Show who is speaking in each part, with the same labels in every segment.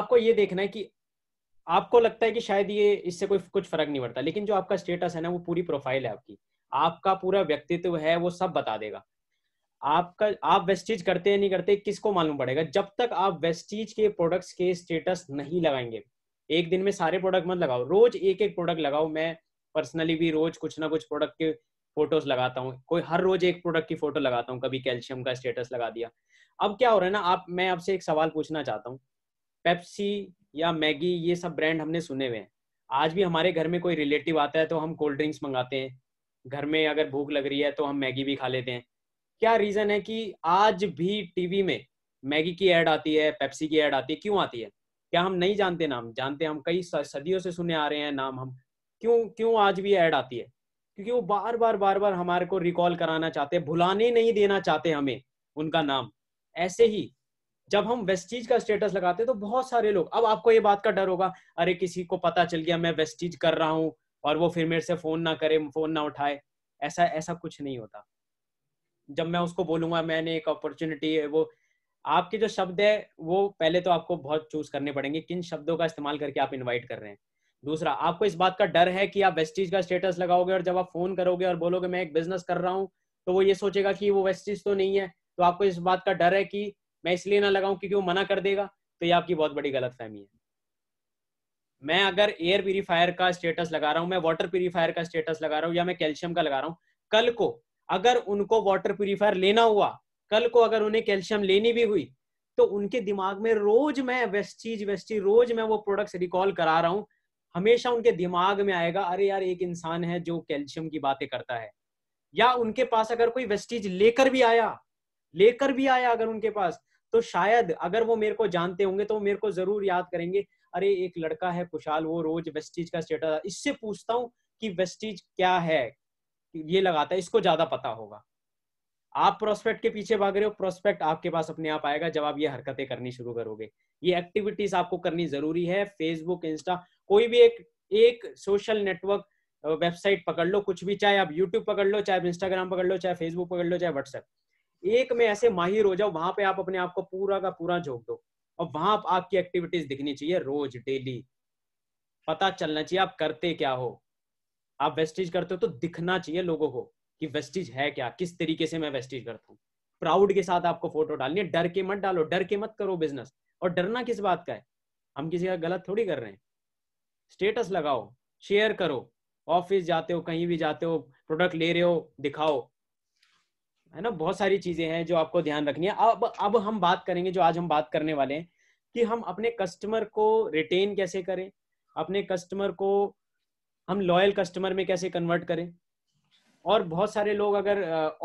Speaker 1: आपको ये देखना है कि आपको लगता है कि शायद ये इससे कोई कुछ फर्क नहीं पड़ता लेकिन जो आपका स्टेटस है ना वो पूरी प्रोफाइल है आपकी आपका पूरा व्यक्तित्व है वो सब बता देगा आपका आप वेस्टिज करते हैं नहीं करते किसको मालूम पड़ेगा जब तक आप वेस्टिज के प्रोडक्ट्स के स्टेटस नहीं लगाएंगे एक दिन में सारे प्रोडक्ट मत लगाओ रोज एक एक प्रोडक्ट लगाओ मैं पर्सनली भी रोज कुछ ना कुछ प्रोडक्ट के फोटोज लगाता हूँ कोई हर रोज एक प्रोडक्ट की फोटो लगाता हूँ कभी कैल्शियम का स्टेटस लगा दिया अब क्या हो रहा है ना आप मैं आपसे एक सवाल पूछना चाहता हूँ पेप्सी या मैगी ये सब ब्रांड हमने सुने हुए हैं आज भी हमारे घर में कोई रिलेटिव आता है तो हम कोल्ड ड्रिंक्स मंगाते हैं घर में अगर भूख लग रही है तो हम मैगी भी खा लेते हैं क्या रीजन है कि आज भी टीवी में मैगी की ऐड आती है पेप्सी की ऐड आती है क्यों आती है क्या हम नहीं जानते नाम जानते हम कई सदियों से सुने आ रहे हैं नाम हम क्यों क्यों आज भी ऐड आती है क्योंकि वो बार बार बार बार हमारे को रिकॉल कराना चाहते हैं भुलाने नहीं देना चाहते हमें उनका नाम ऐसे ही जब हम वेस्टीज का स्टेटस लगाते हैं तो बहुत सारे लोग अब आपको ये बात का डर होगा अरे किसी को पता चल गया मैं वेस्टीज कर रहा हूँ और वो फिर मेरे से फोन ना करे फोन ना उठाए ऐसा ऐसा कुछ नहीं होता जब मैं उसको बोलूंगा मैंने एक अपॉर्चुनिटी है वो आपके जो शब्द है वो पहले तो आपको बहुत चूज करने पड़ेंगे किन शब्दों का इस्तेमाल करके आप इनवाइट कर रहे हैं दूसरा आपको इस बात का डर है कि आप वेस्टीज का स्टेटस लगाओगे और जब आप फोन करोगे और बोलोगे मैं एक बिजनेस कर रहा हूँ तो वो ये सोचेगा कि वो वेस्टीज तो नहीं है तो आपको इस बात का डर है कि मैं इसलिए ना लगाऊं क्योंकि वो मना कर देगा तो ये आपकी बहुत बड़ी गलत फहमी है मैं अगर एयर प्यूरिफायर का स्टेटस लगा रहा हूं मैं वाटर प्यूरिफायर का स्टेटस लगा रहा हूँ या मैं कैल्शियम का लगा रहा हूँ कल को अगर उनको वाटर प्यूरिफायर लेना हुआ कल को अगर उन्हें कैल्शियम लेनी भी हुई तो उनके दिमाग में रोज मैं वेस्टीज वेस्टी रोज मैं वो प्रोडक्ट रिकॉल करा रहा हूँ हमेशा उनके दिमाग में आएगा अरे यार एक इंसान है जो कैल्शियम की बातें करता है या उनके पास अगर कोई वेस्टीज लेकर भी आया लेकर भी आया अगर उनके पास तो शायद अगर वो मेरे को जानते होंगे तो मेरे को जरूर याद करेंगे अरे एक लड़का है कुशाल वो रोज वेस्टीज का स्टेटस इससे पूछता हूँ कि वेस्टीज क्या है ये लगाता है इसको ज्यादा पता होगा आप प्रोस्पेक्ट के पीछे भाग रहे हो प्रोस्पेक्ट आपके पास अपने आप आएगा जब आप ये हरकतें करनी शुरू करोगे ये एक्टिविटीज आपको करनी जरूरी है फेसबुक इंस्टा कोई भी एक एक सोशल नेटवर्क वेबसाइट पकड़ लो कुछ भी चाहे आप यूट्यूब पकड़ लो चाहे इंस्टाग्राम पकड़ लो चाहे फेसबुक पकड़ लो चाहे व्हाट्सएप एक में ऐसे माहिर हो जाओ वहां पे आप अपने आप को पूरा का पूरा झोंक दो और वहां आपकी एक्टिविटीज दिखनी चाहिए रोज डेली पता चलना चाहिए आप करते क्या हो आप वेस्टेज करते हो तो दिखना चाहिए लोगों को कि वेस्टेज है क्या किस तरीके से मैं वेस्टेज करता हूँ प्राउड के साथ आपको फोटो डालनी है डर के मत डालो डर के मत करो बिजनेस और डरना किस बात का है हम किसी का गलत थोड़ी कर रहे हैं स्टेटस लगाओ शेयर करो ऑफिस जाते हो कहीं भी जाते हो प्रोडक्ट ले रहे हो दिखाओ है ना बहुत सारी चीजें हैं जो आपको ध्यान रखनी है अब अब हम बात करेंगे जो आज हम बात करने वाले हैं कि हम अपने कस्टमर को रिटेन कैसे करें अपने कस्टमर को हम लॉयल कस्टमर में कैसे कन्वर्ट करें और बहुत सारे लोग अगर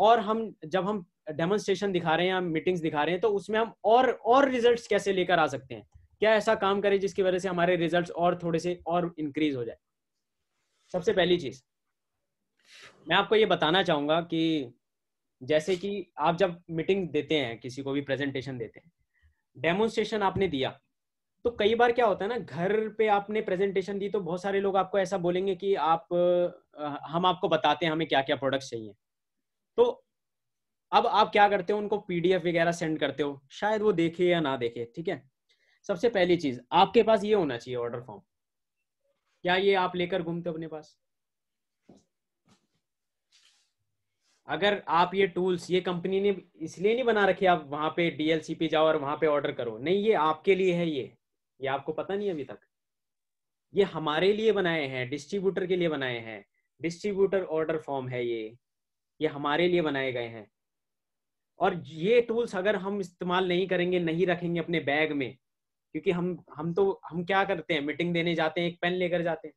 Speaker 1: और हम जब हम डेमोन्स्ट्रेशन दिखा रहे हैं या मीटिंग्स दिखा रहे हैं तो उसमें हम और और रिजल्ट्स कैसे लेकर आ सकते हैं क्या ऐसा काम करें जिसकी वजह से हमारे रिजल्ट्स और थोड़े से और इंक्रीज हो जाए सबसे पहली चीज मैं आपको ये बताना चाहूंगा कि जैसे कि आप जब मीटिंग देते हैं किसी को भी प्रेजेंटेशन देते हैं डेमोन्स्ट्रेशन आपने दिया तो कई बार क्या होता है ना घर पे आपने प्रेजेंटेशन दी तो बहुत सारे लोग आपको ऐसा बोलेंगे कि आप हम आपको बताते हैं हमें क्या क्या प्रोडक्ट्स चाहिए तो अब आप क्या करते हो उनको पीडीएफ वगैरह सेंड करते हो शायद वो देखे या ना देखे ठीक है सबसे पहली चीज आपके पास ये होना चाहिए ऑर्डर फॉर्म क्या ये आप लेकर घूमते हो अपने पास अगर आप ये टूल्स ये कंपनी ने इसलिए नहीं बना रखे आप वहां पे डीएलसी पे जाओ और वहां पे ऑर्डर करो नहीं ये आपके लिए है ये ये आपको पता नहीं अभी तक ये हमारे लिए बनाए हैं डिस्ट्रीब्यूटर के लिए बनाए हैं डिस्ट्रीब्यूटर ऑर्डर फॉर्म है ये ये हमारे लिए बनाए गए हैं और ये टूल्स अगर हम इस्तेमाल नहीं करेंगे नहीं रखेंगे अपने बैग में क्योंकि हम हम तो हम क्या करते हैं मीटिंग देने जाते हैं एक पेन लेकर जाते हैं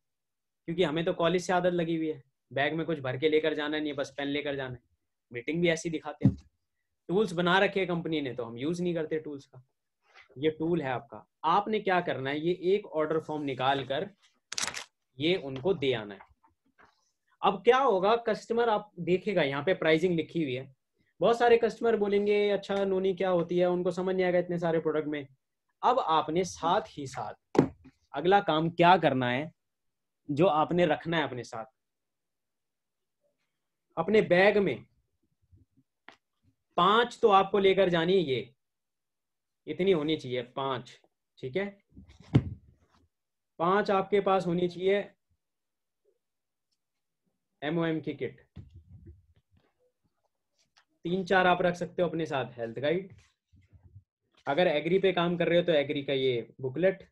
Speaker 1: क्योंकि हमें तो कॉलेज से आदत लगी हुई है बैग में कुछ भर के लेकर जाना नहीं है बस पेन लेकर जाना है मीटिंग भी ऐसी दिखाते हैं टूल्स बना रखे है कंपनी ने तो हम यूज नहीं करते टूल्स का ये टूल है आपका आपने क्या करना है ये एक ऑर्डर फॉर्म निकाल कर ये उनको दे आना है अब क्या होगा कस्टमर आप देखेगा यहाँ पे प्राइसिंग लिखी हुई है बहुत सारे कस्टमर बोलेंगे अच्छा नोनी क्या होती है उनको समझ नहीं आएगा इतने सारे प्रोडक्ट में अब आपने साथ ही साथ अगला काम क्या करना है जो आपने रखना है अपने साथ अपने बैग में पांच तो आपको लेकर जानी ये इतनी होनी चाहिए पांच ठीक है पांच आपके पास होनी चाहिए एमओएम की किट तीन चार आप रख सकते हो अपने साथ हेल्थ गाइड अगर एग्री पे काम कर रहे हो तो एग्री का ये बुकलेट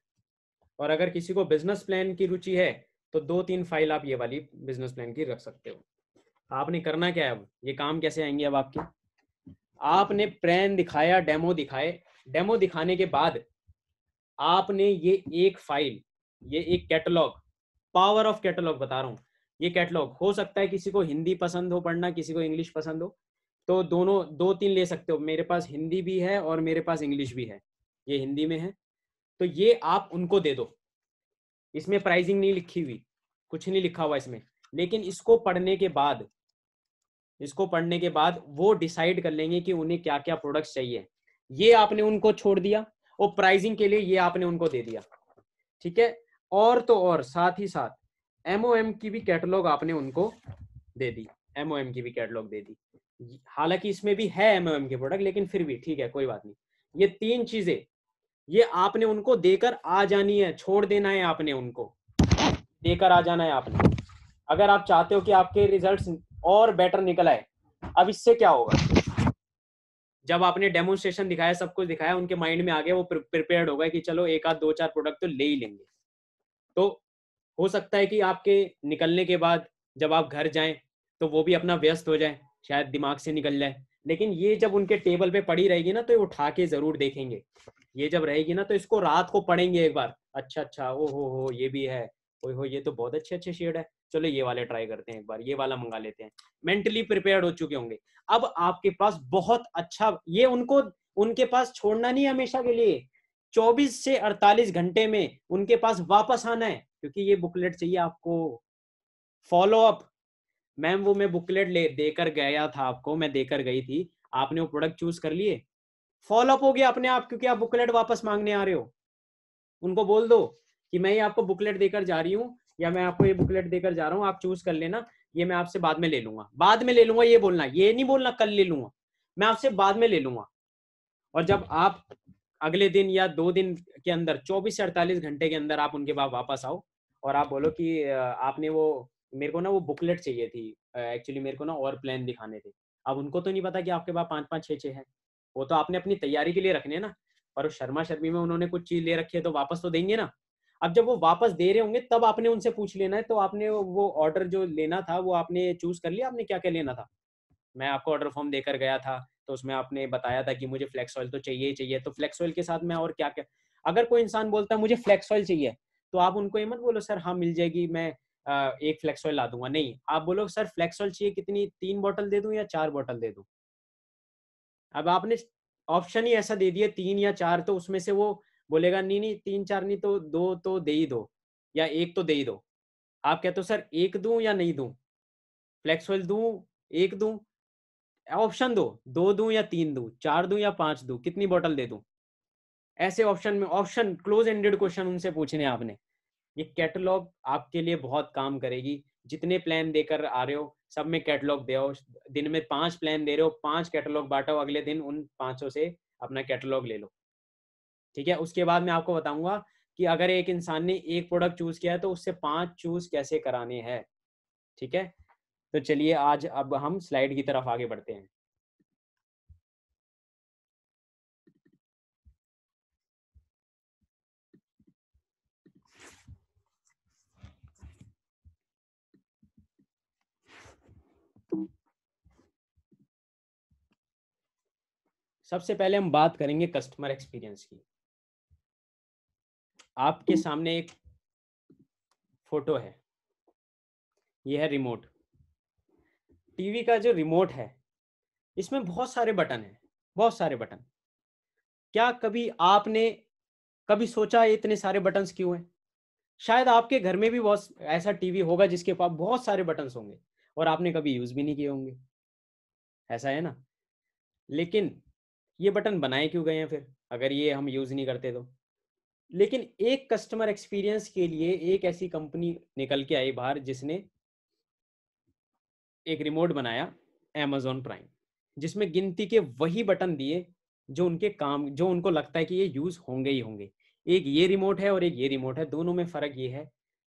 Speaker 1: और अगर किसी को बिजनेस प्लान की रुचि है तो दो तीन फाइल आप ये वाली बिजनेस प्लान की रख सकते हो आपने करना क्या है अब ये काम कैसे आएंगे अब आपके आपने प्रेन दिखाया डेमो दिखाए डेमो दिखाने के बाद आपने ये एक फाइल ये एक कैटलॉग पावर ऑफ कैटलॉग बता रहा हूँ ये कैटलॉग हो सकता है किसी को हिंदी पसंद हो पढ़ना किसी को इंग्लिश पसंद हो तो दोनों दो तीन ले सकते हो मेरे पास हिंदी भी है और मेरे पास इंग्लिश भी है ये हिंदी में है तो ये आप उनको दे दो इसमें प्राइजिंग नहीं लिखी हुई कुछ नहीं लिखा हुआ इसमें लेकिन इसको पढ़ने के बाद इसको पढ़ने के बाद वो डिसाइड कर लेंगे कि उन्हें क्या क्या प्रोडक्ट चाहिए ये आपने उनको छोड़ दिया और प्राइसिंग के लिए ये आपने उनको दे दिया ठीक है और तो और साथ ही साथ एमओएम की भी कैटलॉग आपने उनको दे दी एमओएम की भी कैटलॉग दे दी हालांकि इसमें भी है एमओएम के प्रोडक्ट लेकिन फिर भी ठीक है कोई बात नहीं ये तीन चीजें ये आपने उनको देकर आ जानी है छोड़ देना है आपने उनको देकर आ जाना है आपने अगर आप चाहते हो कि आपके रिजल्ट्स और बेटर निकल आए अब इससे क्या होगा जब आपने डेमोन्स्ट्रेशन दिखाया सब कुछ दिखाया उनके माइंड में आ गया वो प्रिपेयर्ड होगा कि चलो एक आध दो चार प्रोडक्ट तो ले ही लेंगे तो हो सकता है कि आपके निकलने के बाद जब आप घर जाएं तो वो भी अपना व्यस्त हो जाए शायद दिमाग से निकल जाए लेकिन ये जब उनके टेबल पे पड़ी रहेगी ना तो ये उठा के जरूर देखेंगे ये जब रहेगी ना तो इसको रात को पढ़ेंगे एक बार अच्छा अच्छा ओ हो हो ये भी है ओ हो ये तो बहुत अच्छे अच्छे शेड है चलो ये वाले ट्राई करते हैं एक बार ये वाला मंगा लेते हैं मेंटली प्रिपेयर हो चुके होंगे अब आपके पास बहुत अच्छा ये उनको उनके पास छोड़ना नहीं हमेशा के लिए 24 से 48 घंटे में उनके पास वापस आना है क्योंकि ये बुकलेट चाहिए आपको फॉलो अप मैम वो मैं बुकलेट ले देकर गया था आपको मैं देकर गई थी आपने वो प्रोडक्ट चूज कर लिए फॉलो अप हो गया अपने आप क्योंकि आप बुकलेट वापस मांगने आ रहे हो उनको बोल दो कि मैं ये आपको बुकलेट देकर जा रही हूँ या मैं आपको ये बुकलेट देकर जा रहा हूँ आप चूज कर लेना ये मैं आपसे बाद में ले लूंगा बाद में ले लूंगा ये बोलना ये नहीं बोलना कल ले लूंगा मैं आपसे बाद में ले लूंगा और जब आप अगले दिन या दो दिन के अंदर चौबीस से अड़तालीस घंटे के अंदर आप उनके पास वापस आओ और आप बोलो कि आपने वो मेरे को ना वो बुकलेट चाहिए थी एक्चुअली मेरे को ना और प्लान दिखाने थे अब उनको तो नहीं पता कि आपके पास पाँच पाँच छः छः है वो तो आपने अपनी तैयारी के लिए रखने ना पर शर्मा शर्मी में उन्होंने कुछ चीज़ ले रखी है तो वापस तो देंगे ना अब जब वो वापस दे रहे होंगे तब आपने उनसे पूछ लेना है तो आपने वो ऑर्डर जो लेना था वो आपने चूज कर लिया आपने क्या क्या लेना था मैं आपको ऑर्डर फॉर्म देकर गया था तो उसमें आपने बताया था कि मुझे फ्लैक्स ऑयल तो चाहिए ही चाहिए तो फ्लैक्स ऑयल के साथ मैं और क्या क्या अगर कोई इंसान बोलता है मुझे फ्लैक्स ऑयल चाहिए तो आप उनको ये मत बोलो सर हाँ मिल जाएगी मैं एक फ्लेक्स ऑयल ला दूंगा नहीं आप बोलो सर फ्लेक्स ऑयल चाहिए कितनी तीन बॉटल दे दूं या चार बॉटल दे दूं अब आपने ऑप्शन ही ऐसा दे दिया तीन या चार तो उसमें से वो बोलेगा नहीं नहीं तीन चार नहीं तो दो तो दे ही दो या एक तो दे ही दो आप कहते हो सर एक दूं या नहीं दूं फ्लैक्स ऑयल दूं एक दूं ऑप्शन दो दो दूं या तीन दूं चार दूं या पांच दूं कितनी बोतल दे दूं ऐसे ऑप्शन में ऑप्शन क्लोज एंडेड क्वेश्चन उनसे पूछने आपने ये कैटलॉग आपके लिए बहुत काम करेगी जितने प्लान देकर आ रहे हो सब में कैटलॉग दे दिन में पांच प्लान दे रहे हो पांच कैटलॉग बांटो अगले दिन उन पांचों से अपना कैटलॉग ले लो ठीक है उसके बाद मैं आपको बताऊंगा कि अगर एक इंसान ने एक प्रोडक्ट चूज किया है तो उससे पांच चूज कैसे कराने हैं ठीक है तो चलिए आज अब हम स्लाइड की तरफ आगे बढ़ते हैं सबसे पहले हम बात करेंगे कस्टमर एक्सपीरियंस की आपके हम्म। सामने एक फोटो है यह है रिमोट टीवी का जो रिमोट है इसमें बहुत सारे बटन है बहुत सारे बटन क्या कभी आपने कभी सोचा है इतने सारे बटन्स क्यों हैं शायद आपके घर में भी बहुत ऐसा टीवी होगा जिसके पास बहुत सारे बटन्स होंगे और आपने कभी यूज भी नहीं किए होंगे ऐसा है ना लेकिन ये बटन बनाए क्यों गए हैं फिर अगर ये हम यूज नहीं करते तो लेकिन एक कस्टमर एक्सपीरियंस के लिए एक ऐसी कंपनी निकल के आई बाहर जिसने एक रिमोट बनाया एमेजोन प्राइम जिसमें गिनती के वही बटन दिए जो उनके काम जो उनको लगता है कि ये यूज होंगे ही होंगे एक ये रिमोट है और एक ये रिमोट है दोनों में फर्क ये है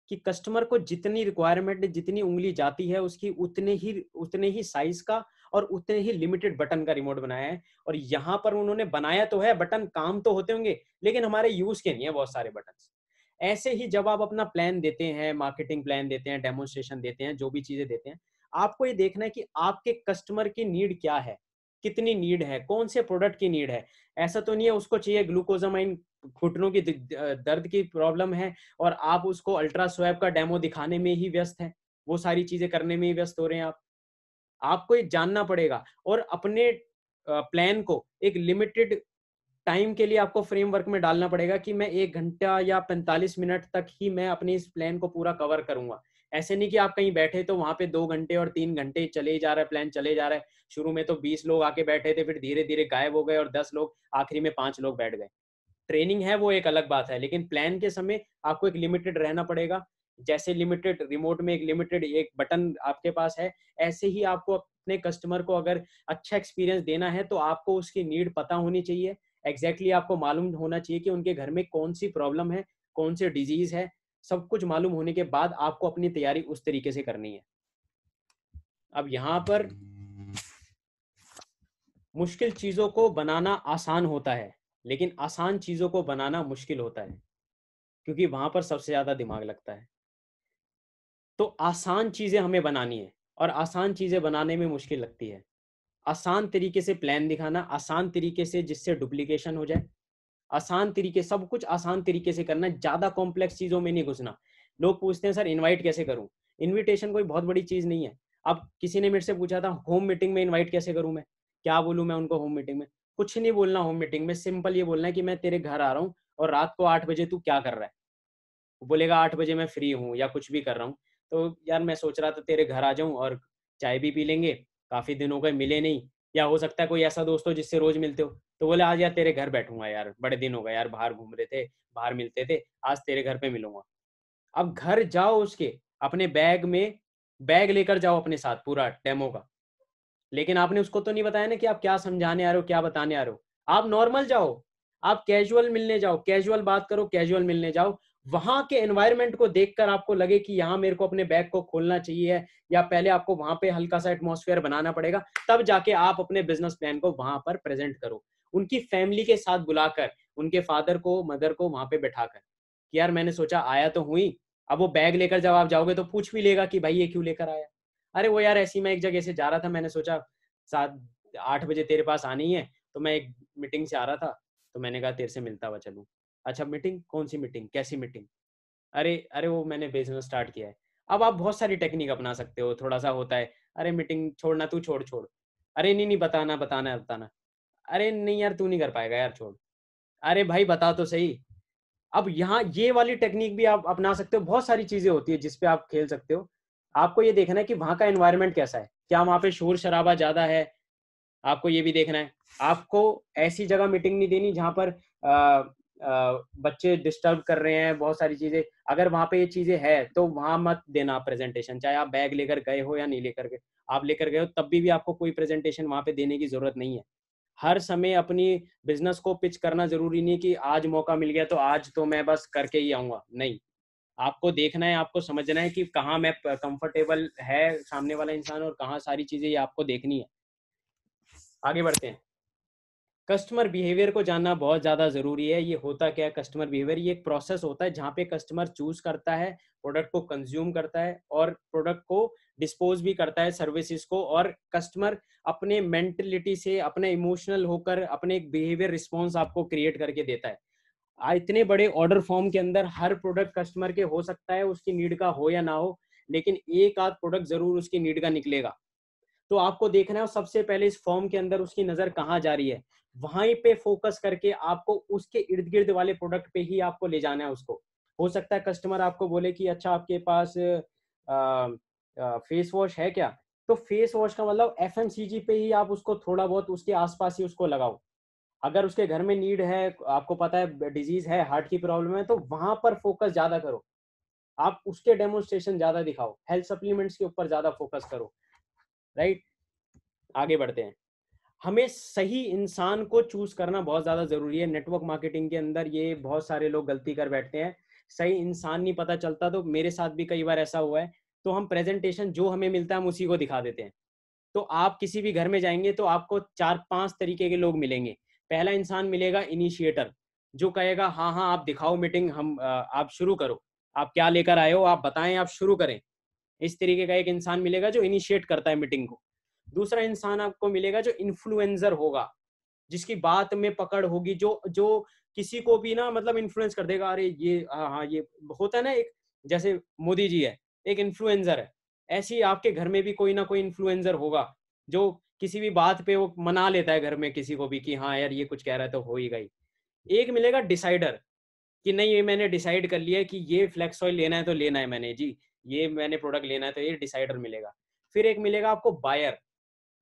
Speaker 1: कि कस्टमर को जितनी रिक्वायरमेंट जितनी उंगली जाती है उसकी उतने ही उतने ही साइज का और उतने ही लिमिटेड बटन का रिमोट बनाया है और यहाँ पर उन्होंने बनाया तो है बटन काम तो होते होंगे लेकिन हमारे यूज के नहीं है बहुत सारे बटन ऐसे ही जब आप अपना प्लान देते हैं मार्केटिंग प्लान देते हैं डेमोन्स्ट्रेशन देते हैं जो भी चीजें देते हैं आपको ये देखना है कि आपके कस्टमर की नीड क्या है कितनी नीड है कौन से प्रोडक्ट की नीड है ऐसा तो नहीं है उसको चाहिए ग्लूकोजामाइन घुटनों की दर्द की प्रॉब्लम है और आप उसको अल्ट्रा स्वैप का डेमो दिखाने में ही व्यस्त हैं वो सारी चीजें करने में ही व्यस्त हो रहे हैं आप आपको ये जानना पड़ेगा और अपने प्लान को एक लिमिटेड टाइम के लिए आपको फ्रेमवर्क में डालना पड़ेगा कि मैं एक घंटा या पैंतालीस मिनट तक ही मैं अपने इस प्लान को पूरा कवर करूंगा ऐसे नहीं कि आप कहीं बैठे तो वहां पे दो घंटे और तीन घंटे चले जा रहा है प्लान चले जा रहा है शुरू में तो बीस लोग आके बैठे थे फिर धीरे धीरे गायब हो गए और दस लोग आखिरी में पांच लोग बैठ गए ट्रेनिंग है वो एक अलग बात है लेकिन प्लान के समय आपको एक लिमिटेड रहना पड़ेगा जैसे लिमिटेड रिमोट में एक लिमिटेड एक बटन आपके पास है ऐसे ही आपको अपने कस्टमर को अगर अच्छा एक्सपीरियंस देना है तो आपको उसकी नीड पता होनी चाहिए एग्जैक्टली exactly आपको मालूम होना चाहिए कि उनके घर में कौन सी प्रॉब्लम है कौन सी डिजीज है सब कुछ मालूम होने के बाद आपको अपनी तैयारी उस तरीके से करनी है अब यहाँ पर मुश्किल चीजों को बनाना आसान होता है लेकिन आसान चीजों को बनाना मुश्किल होता है क्योंकि वहां पर सबसे ज्यादा दिमाग लगता है तो आसान चीज़ें हमें बनानी है और आसान चीज़ें बनाने में मुश्किल लगती है आसान तरीके से प्लान दिखाना आसान तरीके से जिससे डुप्लीकेशन हो जाए आसान तरीके सब कुछ आसान तरीके से करना ज़्यादा कॉम्प्लेक्स चीज़ों में नहीं घुसना लोग पूछते हैं सर इनवाइट कैसे करूं इनविटेशन कोई बहुत बड़ी चीज़ नहीं है अब किसी ने मेरे से पूछा था होम मीटिंग में इनवाइट कैसे करूं मैं क्या बोलूं मैं उनको होम मीटिंग में कुछ नहीं बोलना होम मीटिंग में सिंपल ये बोलना है कि मैं तेरे घर आ रहा हूँ और रात को आठ बजे तू क्या कर रहा है बोलेगा आठ बजे मैं फ्री हूँ या कुछ भी कर रहा हूँ तो यार मैं सोच रहा था तेरे घर आ जाऊं और चाय भी पी लेंगे काफी दिनों का मिले नहीं या हो सकता है कोई ऐसा दोस्त हो जिससे रोज मिलते हो तो बोले आज यार तेरे घर बैठूंगा यार बड़े दिन हो गए यार बाहर घूम रहे थे बाहर मिलते थे आज तेरे घर पे मिलूंगा अब घर जाओ उसके अपने बैग में बैग लेकर जाओ अपने साथ पूरा डेमो का लेकिन आपने उसको तो नहीं बताया ना कि आप क्या समझाने आ रहे हो क्या बताने आ रहे हो आप नॉर्मल जाओ आप कैजुअल मिलने जाओ कैजुअल बात करो कैजुअल मिलने जाओ वहां के एनवायरमेंट को देखकर आपको लगे कि यहाँ मेरे को अपने बैग को खोलना चाहिए या पहले आपको वहां पे हल्का सा एटमोसफेयर बनाना पड़ेगा तब जाके आप अपने बिजनेस प्लान को वहां पर प्रेजेंट करो उनकी फैमिली के साथ बुलाकर उनके फादर को मदर को वहां पे बैठाकर कि यार मैंने सोचा आया तो हुई अब वो बैग लेकर जब आप जाओगे तो पूछ भी लेगा कि भाई ये क्यों लेकर आया अरे वो यार ऐसी मैं एक जगह से जा रहा था मैंने सोचा सात आठ बजे तेरे पास आनी है तो मैं एक मीटिंग से आ रहा था तो मैंने कहा तेरे से मिलता हुआ चलूँ अच्छा मीटिंग कौन सी मीटिंग कैसी मीटिंग अरे अरे वो मैंने बिजनेस स्टार्ट किया है अब आप बहुत सारी टेक्निक अपना सकते हो थोड़ा सा होता है अरे मीटिंग छोड़ना तू छोड़ छोड़ अरे नहीं नहीं बताना बताना बताना अरे नहीं यार तू नहीं कर पाएगा यार छोड़ अरे भाई बता तो सही अब यहाँ ये वाली टेक्निक भी आप अपना सकते हो बहुत सारी चीजें होती है जिसपे आप खेल सकते हो आपको ये देखना है कि वहां का एनवायरमेंट कैसा है क्या वहां पे शोर शराबा ज्यादा है आपको ये भी देखना है आपको ऐसी जगह मीटिंग नहीं देनी जहाँ पर बच्चे डिस्टर्ब कर रहे हैं बहुत सारी चीजें अगर वहां पे ये चीजें है तो वहां मत देना प्रेजेंटेशन चाहे आप बैग लेकर गए हो या नहीं लेकर गए आप लेकर गए हो तब भी, भी आपको कोई प्रेजेंटेशन वहां पे देने की जरूरत नहीं है हर समय अपनी बिजनेस को पिच करना जरूरी नहीं कि आज मौका मिल गया तो आज तो मैं बस करके ही आऊंगा नहीं आपको देखना है आपको समझना है कि कहाँ मैं कंफर्टेबल है सामने वाला इंसान और कहाँ सारी चीजें ये आपको देखनी है आगे बढ़ते हैं कस्टमर बिहेवियर को जानना बहुत ज़्यादा ज़रूरी है ये होता क्या है कस्टमर बिहेवियर ये एक प्रोसेस होता है जहाँ पे कस्टमर चूज करता है प्रोडक्ट को कंज्यूम करता है और प्रोडक्ट को डिस्पोज भी करता है सर्विसेज को और कस्टमर अपने मेंटलिटी से अपने इमोशनल होकर अपने एक बिहेवियर रिस्पॉन्स आपको क्रिएट करके देता है इतने बड़े ऑर्डर फॉर्म के अंदर हर प्रोडक्ट कस्टमर के हो सकता है उसकी नीड का हो या ना हो लेकिन एक आध प्रोडक्ट जरूर उसकी नीड का निकलेगा तो आपको देखना है सबसे पहले इस फॉर्म के अंदर उसकी नजर कहाँ जा रही है वहीं पे फोकस करके आपको उसके इर्द गिर्द वाले प्रोडक्ट पे ही आपको ले जाना है उसको हो सकता है कस्टमर आपको बोले कि अच्छा आपके पास फेस वॉश है क्या तो फेस वॉश का मतलब एफ पे ही आप उसको थोड़ा बहुत उसके आसपास ही उसको लगाओ अगर उसके घर में नीड है आपको पता है डिजीज है हार्ट की प्रॉब्लम है तो वहां पर फोकस ज्यादा करो आप उसके डेमोन्स्ट्रेशन ज्यादा दिखाओ हेल्थ सप्लीमेंट्स के ऊपर ज्यादा फोकस करो राइट आगे बढ़ते हैं हमें सही इंसान को चूज करना बहुत ज्यादा जरूरी है नेटवर्क मार्केटिंग के अंदर ये बहुत सारे लोग गलती कर बैठते हैं सही इंसान नहीं पता चलता तो मेरे साथ भी कई बार ऐसा हुआ है तो हम प्रेजेंटेशन जो हमें मिलता है हम उसी को दिखा देते हैं तो आप किसी भी घर में जाएंगे तो आपको चार पांच तरीके के लोग मिलेंगे पहला इंसान मिलेगा इनिशिएटर जो कहेगा हाँ हाँ आप दिखाओ मीटिंग हम आप शुरू करो आप क्या लेकर आए हो आप बताएं आप शुरू करें इस तरीके का एक इंसान मिलेगा जो इनिशिएट करता है मीटिंग को दूसरा इंसान आपको मिलेगा जो इन्फ्लुएंसर होगा जिसकी बात में पकड़ होगी जो जो किसी को भी ना मतलब इन्फ्लुएंस कर देगा अरे ये हाँ हाँ ये होता है ना एक जैसे मोदी जी है एक इन्फ्लुएंसर है ऐसी आपके घर में भी कोई ना कोई इन्फ्लुएंसर होगा जो किसी भी बात पे वो मना लेता है घर में किसी को भी कि हाँ यार ये कुछ कह रहा है तो हो ही गई एक मिलेगा डिसाइडर कि नहीं ये मैंने डिसाइड कर लिया कि ये फ्लैक्स ऑयल लेना है तो लेना है मैंने जी ये मैंने प्रोडक्ट लेना है तो ये डिसाइडर मिलेगा फिर एक मिलेगा आपको बायर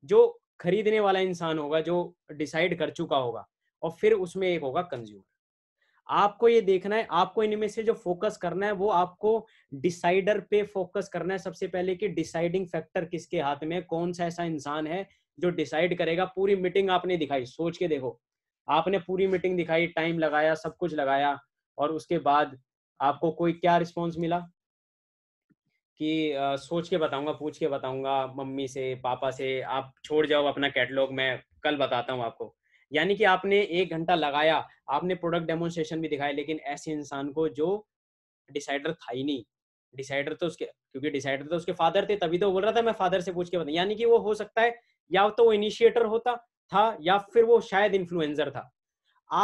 Speaker 1: जो खरीदने वाला इंसान होगा जो डिसाइड कर चुका होगा और फिर उसमें एक होगा कंज्यूमर आपको ये देखना है आपको इनमें से जो फोकस करना है वो आपको डिसाइडर पे फोकस करना है सबसे पहले कि डिसाइडिंग फैक्टर किसके हाथ में कौन सा ऐसा इंसान है जो डिसाइड करेगा पूरी मीटिंग आपने दिखाई सोच के देखो आपने पूरी मीटिंग दिखाई टाइम लगाया सब कुछ लगाया और उसके बाद आपको कोई क्या रिस्पॉन्स मिला कि आ, सोच के बताऊंगा पूछ के बताऊंगा मम्मी से पापा से आप छोड़ जाओ अपना कैटलॉग मैं कल बताता हूँ आपको यानी कि आपने एक घंटा लगाया आपने प्रोडक्ट डेमोन्स्ट्रेशन भी दिखाया लेकिन ऐसे इंसान को जो डिसाइडर था ही नहीं डिसाइडर तो उसके क्योंकि डिसाइडर तो उसके फादर थे तभी तो बोल रहा था मैं फादर से पूछ के बता यानी कि वो हो सकता है या तो वो इनिशिएटर होता था या फिर वो शायद इन्फ्लुएंसर था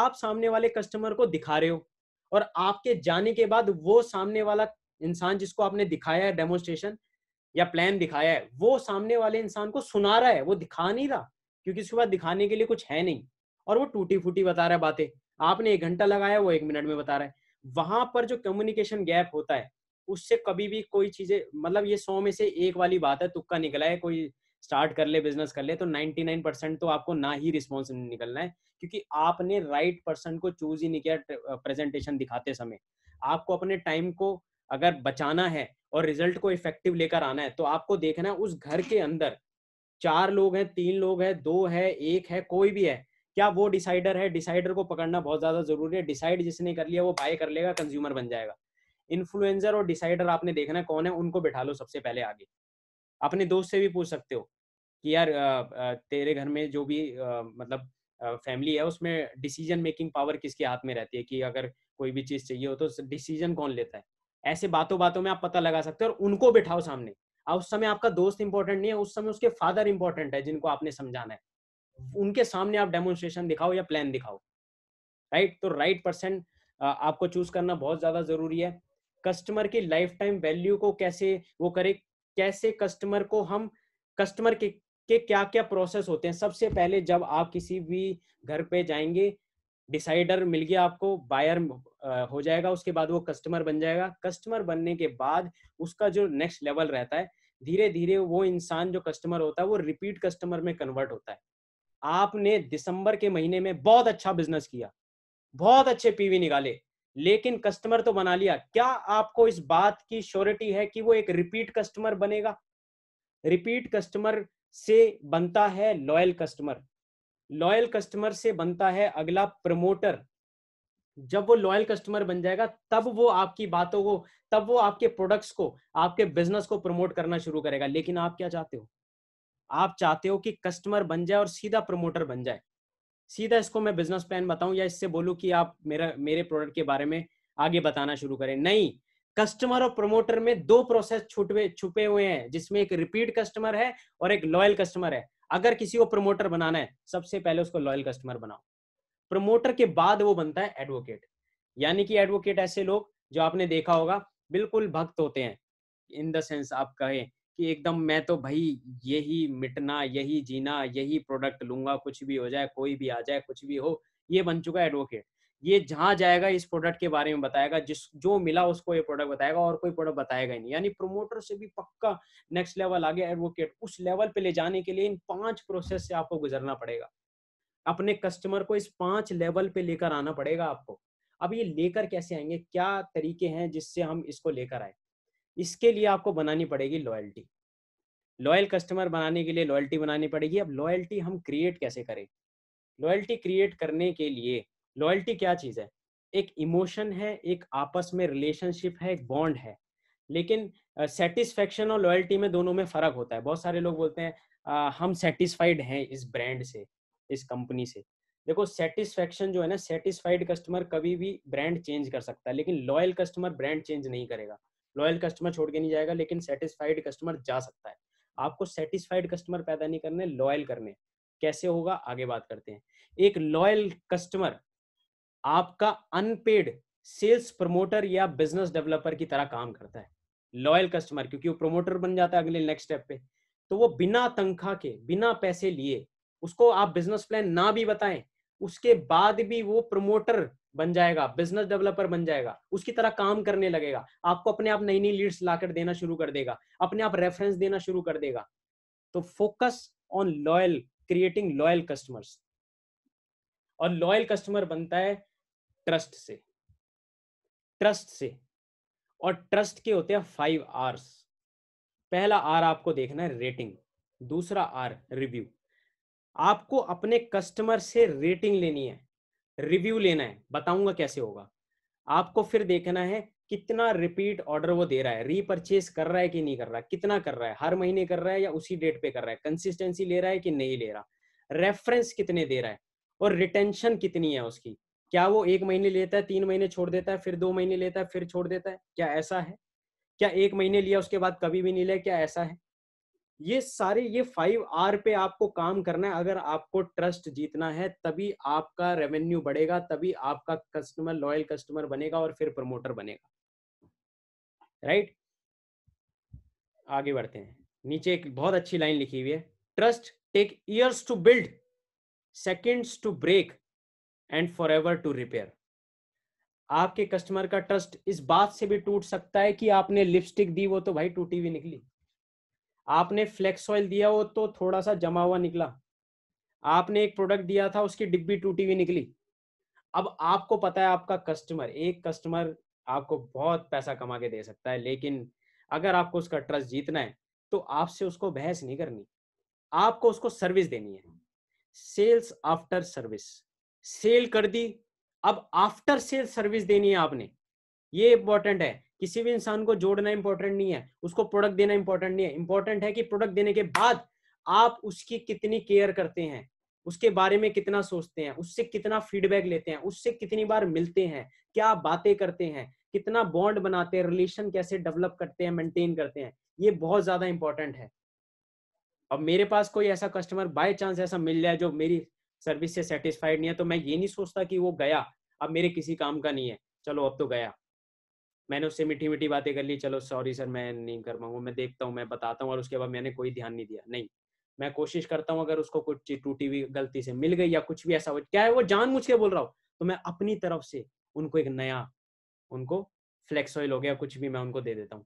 Speaker 1: आप सामने वाले कस्टमर को दिखा रहे हो और आपके जाने के बाद वो सामने वाला इंसान जिसको आपने दिखाया है डेमोस्ट्रेशन या प्लान दिखाया है वो सामने वाले इंसान को सुना रहा है वो दिखा नहीं रहा क्योंकि उसके बाद दिखाने के लिए कुछ है नहीं और वो टूटी फूटी बता रहा है बातें आपने एक घंटा लगाया वो एक मिनट में बता रहा है वहां पर जो कम्युनिकेशन गैप होता है उससे कभी भी कोई चीजें मतलब ये सौ में से एक वाली बात है तुक्का निकला है कोई स्टार्ट कर ले बिजनेस कर ले तो नाइनटी नाइन परसेंट तो आपको ना ही रिस्पॉन्स निकलना है क्योंकि आपने राइट पर्सन को चूज ही नहीं किया प्रेजेंटेशन दिखाते समय आपको अपने टाइम को अगर बचाना है और रिजल्ट को इफेक्टिव लेकर आना है तो आपको देखना है उस घर के अंदर चार लोग हैं तीन लोग हैं दो है एक है कोई भी है क्या वो डिसाइडर है डिसाइडर को पकड़ना बहुत ज्यादा जरूरी है डिसाइड जिसने कर लिया वो बाय कर लेगा कंज्यूमर बन जाएगा इन्फ्लुएंजर और डिसाइडर आपने देखना कौन है उनको बिठा लो सबसे पहले आगे अपने दोस्त से भी पूछ सकते हो कि यार तेरे घर में जो भी मतलब फैमिली है उसमें डिसीजन मेकिंग पावर किसके हाथ में रहती है कि अगर कोई भी चीज़ चाहिए हो तो डिसीजन कौन लेता है ऐसे बातों बातों में आप पता लगा सकते हो और उनको बिठाओ सामने उस समय आपका दोस्त इंपॉर्टेंट नहीं है उस समय उसके फादर इंपॉर्टेंट है जिनको आपने समझाना है उनके सामने आप डेमोन्स्ट्रेशन दिखाओ या प्लान दिखाओ राइट तो राइट पर्सन आपको चूज करना बहुत ज्यादा जरूरी है कस्टमर की लाइफ टाइम वैल्यू को कैसे वो करे कैसे कस्टमर को हम कस्टमर के के क्या क्या प्रोसेस होते हैं सबसे पहले जब आप किसी भी घर पे जाएंगे डिसाइडर मिल गया आपको बायर हो जाएगा उसके बाद वो कस्टमर बन जाएगा कस्टमर बनने के बाद उसका जो नेक्स्ट लेवल रहता है धीरे धीरे वो इंसान जो कस्टमर होता है वो रिपीट कस्टमर में कन्वर्ट होता है आपने दिसंबर के महीने में बहुत अच्छा बिजनेस किया बहुत अच्छे पीवी निकाले लेकिन कस्टमर तो बना लिया क्या आपको इस बात की श्योरिटी है कि वो एक रिपीट कस्टमर बनेगा रिपीट कस्टमर से बनता है लॉयल कस्टमर लॉयल कस्टमर से बनता है अगला प्रमोटर जब वो लॉयल कस्टमर बन जाएगा तब वो आपकी बातों को तब वो आपके प्रोडक्ट्स को आपके बिजनेस को प्रमोट करना शुरू करेगा लेकिन आप क्या चाहते हो आप चाहते हो कि कस्टमर बन जाए और सीधा प्रमोटर बन जाए सीधा इसको मैं बिजनेस प्लान बताऊं या इससे बोलूं कि आप मेरा मेरे प्रोडक्ट के बारे में आगे बताना शुरू करें नहीं कस्टमर और प्रमोटर में दो प्रोसेस छुपे छुपे हुए हैं जिसमें एक रिपीट कस्टमर है और एक लॉयल कस्टमर है अगर किसी को प्रमोटर बनाना है सबसे पहले उसको लॉयल कस्टमर बनाओ प्रमोटर के बाद वो बनता है एडवोकेट यानी कि एडवोकेट ऐसे लोग जो आपने देखा होगा बिल्कुल भक्त होते हैं इन द सेंस आप कहें कि एकदम मैं तो भाई यही मिटना यही जीना यही प्रोडक्ट लूंगा कुछ भी हो जाए कोई भी आ जाए कुछ भी हो ये बन चुका एडवोकेट ये जहां जाएगा इस प्रोडक्ट के बारे में बताएगा जिस जो मिला उसको ये प्रोडक्ट बताएगा और कोई प्रोडक्ट बताएगा ही नहीं यानी प्रोमोटर से भी पक्का नेक्स्ट लेवल आगे एडवोकेट उस लेवल पे ले जाने के लिए इन पांच प्रोसेस से आपको गुजरना पड़ेगा अपने कस्टमर को इस पांच लेवल पे लेकर आना पड़ेगा आपको अब ये लेकर कैसे आएंगे क्या तरीके हैं जिससे हम इसको लेकर आए इसके लिए आपको बनानी पड़ेगी लॉयल्टी लॉयल कस्टमर बनाने के लिए लॉयल्टी बनानी पड़ेगी अब लॉयल्टी हम क्रिएट कैसे करें लॉयल्टी क्रिएट करने के लिए लॉयल्टी क्या चीज है एक इमोशन है एक आपस में रिलेशनशिप है एक बॉन्ड है लेकिन सेटिस्फेक्शन uh, और लॉयल्टी में दोनों में फर्क होता है बहुत सारे लोग बोलते हैं uh, हम सेटिस्फाइड हैं इस ब्रांड से इस कंपनी से देखो सेटिस्फेक्शन जो है ना सेटिस्फाइड कस्टमर कभी भी ब्रांड चेंज कर सकता है लेकिन लॉयल कस्टमर ब्रांड चेंज नहीं करेगा लॉयल कस्टमर छोड़ के नहीं जाएगा लेकिन सेटिस्फाइड कस्टमर जा सकता है आपको सेटिस्फाइड कस्टमर पैदा नहीं करने लॉयल करने कैसे होगा आगे बात करते हैं एक लॉयल कस्टमर आपका अनपेड सेल्स प्रमोटर या बिजनेस डेवलपर की तरह काम करता है लॉयल कस्टमर क्योंकि वो प्रमोटर बन जाता है अगले नेक्स्ट स्टेप पे तो वो बिना तनख्वाह के बिना पैसे लिए उसको आप बिजनेस प्लान ना भी बताएं उसके बाद भी वो प्रमोटर बन जाएगा बिजनेस डेवलपर बन जाएगा उसकी तरह काम करने लगेगा आपको अपने आप नई नई लीड्स लाकर देना शुरू कर देगा अपने आप रेफरेंस देना शुरू कर देगा तो focus on loyal creating loyal customers और लॉयल कस्टमर बनता है ट्रस्ट से ट्रस्ट से और ट्रस्ट के होते हैं फाइव आर्स पहला आर आपको देखना है रेटिंग दूसरा आर रिव्यू आपको अपने कस्टमर से रेटिंग लेनी है रिव्यू लेना है बताऊंगा कैसे होगा आपको फिर देखना है कितना रिपीट ऑर्डर वो दे रहा है रीपरचेज कर रहा है कि नहीं कर रहा है कितना कर रहा है हर महीने कर रहा है या उसी डेट पे कर रहा है कंसिस्टेंसी ले रहा है कि नहीं ले रहा रेफरेंस कितने दे रहा है और रिटेंशन कितनी है उसकी क्या वो एक महीने लेता है तीन महीने छोड़ देता है फिर दो महीने लेता है फिर छोड़ देता है क्या ऐसा है क्या एक महीने लिया उसके बाद कभी भी नहीं लिया क्या ऐसा है ये सारे ये फाइव आर पे आपको काम करना है अगर आपको ट्रस्ट जीतना है तभी आपका रेवेन्यू बढ़ेगा तभी आपका कस्टमर लॉयल कस्टमर बनेगा और फिर प्रमोटर बनेगा राइट आगे बढ़ते हैं नीचे एक बहुत अच्छी लाइन लिखी हुई है trust take years to build seconds to break and forever to repair आपके कस्टमर का ट्रस्ट इस बात से भी टूट सकता है कि आपने लिपस्टिक दी वो तो भाई टूटी हुई निकली आपने फ्लेक्स ऑयल दिया वो तो थोड़ा सा जमा हुआ निकला आपने एक प्रोडक्ट दिया था उसकी डिब्बी टूटी हुई निकली अब आपको पता है आपका कस्टमर एक कस्टमर आपको बहुत पैसा कमा के दे सकता है लेकिन अगर आपको उसका ट्रस्ट जीतना है तो आपसे उसको बहस नहीं करनी आपको उसको सर्विस देनी है सेल्स आफ्टर सर्विस सेल कर दी अब आफ्टर सेल सर्विस देनी है आपने ये इंपॉर्टेंट है किसी भी इंसान को जोड़ना इंपॉर्टेंट नहीं है उसको प्रोडक्ट देना इंपॉर्टेंट नहीं है इंपॉर्टेंट है कि प्रोडक्ट देने के बाद आप उसकी कितनी केयर करते हैं उसके बारे में कितना सोचते हैं उससे कितना फीडबैक लेते हैं उससे कितनी बार मिलते हैं क्या बातें करते हैं कितना बॉन्ड बनाते हैं रिलेशन कैसे डेवलप करते हैं मेंटेन करते हैं ये बहुत ज्यादा इंपॉर्टेंट है अब मेरे पास कोई ऐसा कस्टमर बाय चांस ऐसा मिल जाए जो मेरी सर्विस से सेटिस्फाइड नहीं है तो मैं ये नहीं सोचता कि वो गया अब मेरे किसी काम का नहीं है चलो अब तो गया मैंने उससे मीठी मीठी बातें कर ली चलो सॉरी सर मैं नहीं कर पाऊंगा मैं देखता हूँ मैं बताता हूँ और उसके बाद मैंने कोई ध्यान नहीं दिया नहीं मैं कोशिश करता हूँ अगर उसको कुछ टूटी हुई गलती से मिल गई या कुछ भी ऐसा हो क्या है वो जान मुझ के बोल रहा हूँ तो मैं अपनी तरफ से उनको एक नया उनको फ्लेक्स ऑयल हो गया कुछ भी मैं उनको दे देता हूँ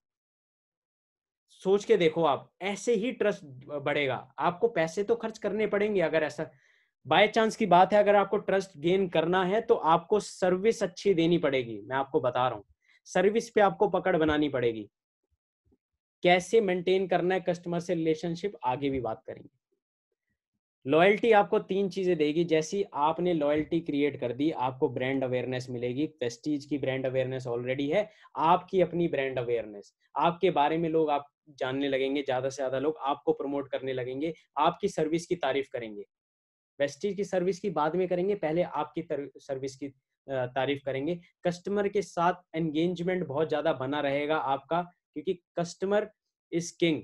Speaker 1: सोच के देखो आप ऐसे ही ट्रस्ट बढ़ेगा आपको पैसे तो खर्च करने पड़ेंगे अगर ऐसा बाय चांस की बात है अगर आपको ट्रस्ट गेन करना है तो आपको सर्विस अच्छी देनी पड़ेगी मैं आपको बता रहा हूँ सर्विस पे आपको पकड़ बनानी पड़ेगी कैसे मेंटेन करना है कस्टमर से रिलेशनशिप आगे भी बात करेंगे लॉयल्टी आपको तीन चीजें देगी जैसी आपने लॉयल्टी क्रिएट कर दी आपको ब्रांड अवेयरनेस मिलेगी प्रेस्टीज की ब्रांड अवेयरनेस ऑलरेडी है आपकी अपनी ब्रांड अवेयरनेस आपके बारे में लोग आप जानने लगेंगे ज्यादा से ज्यादा लोग आपको प्रमोट करने लगेंगे आपकी सर्विस की तारीफ करेंगे वेस्टीज की सर्विस की बाद में करेंगे पहले आपकी सर्विस की तारीफ करेंगे कस्टमर के साथ एंगेजमेंट बहुत ज्यादा बना रहेगा आपका क्योंकि कस्टमर इज किंग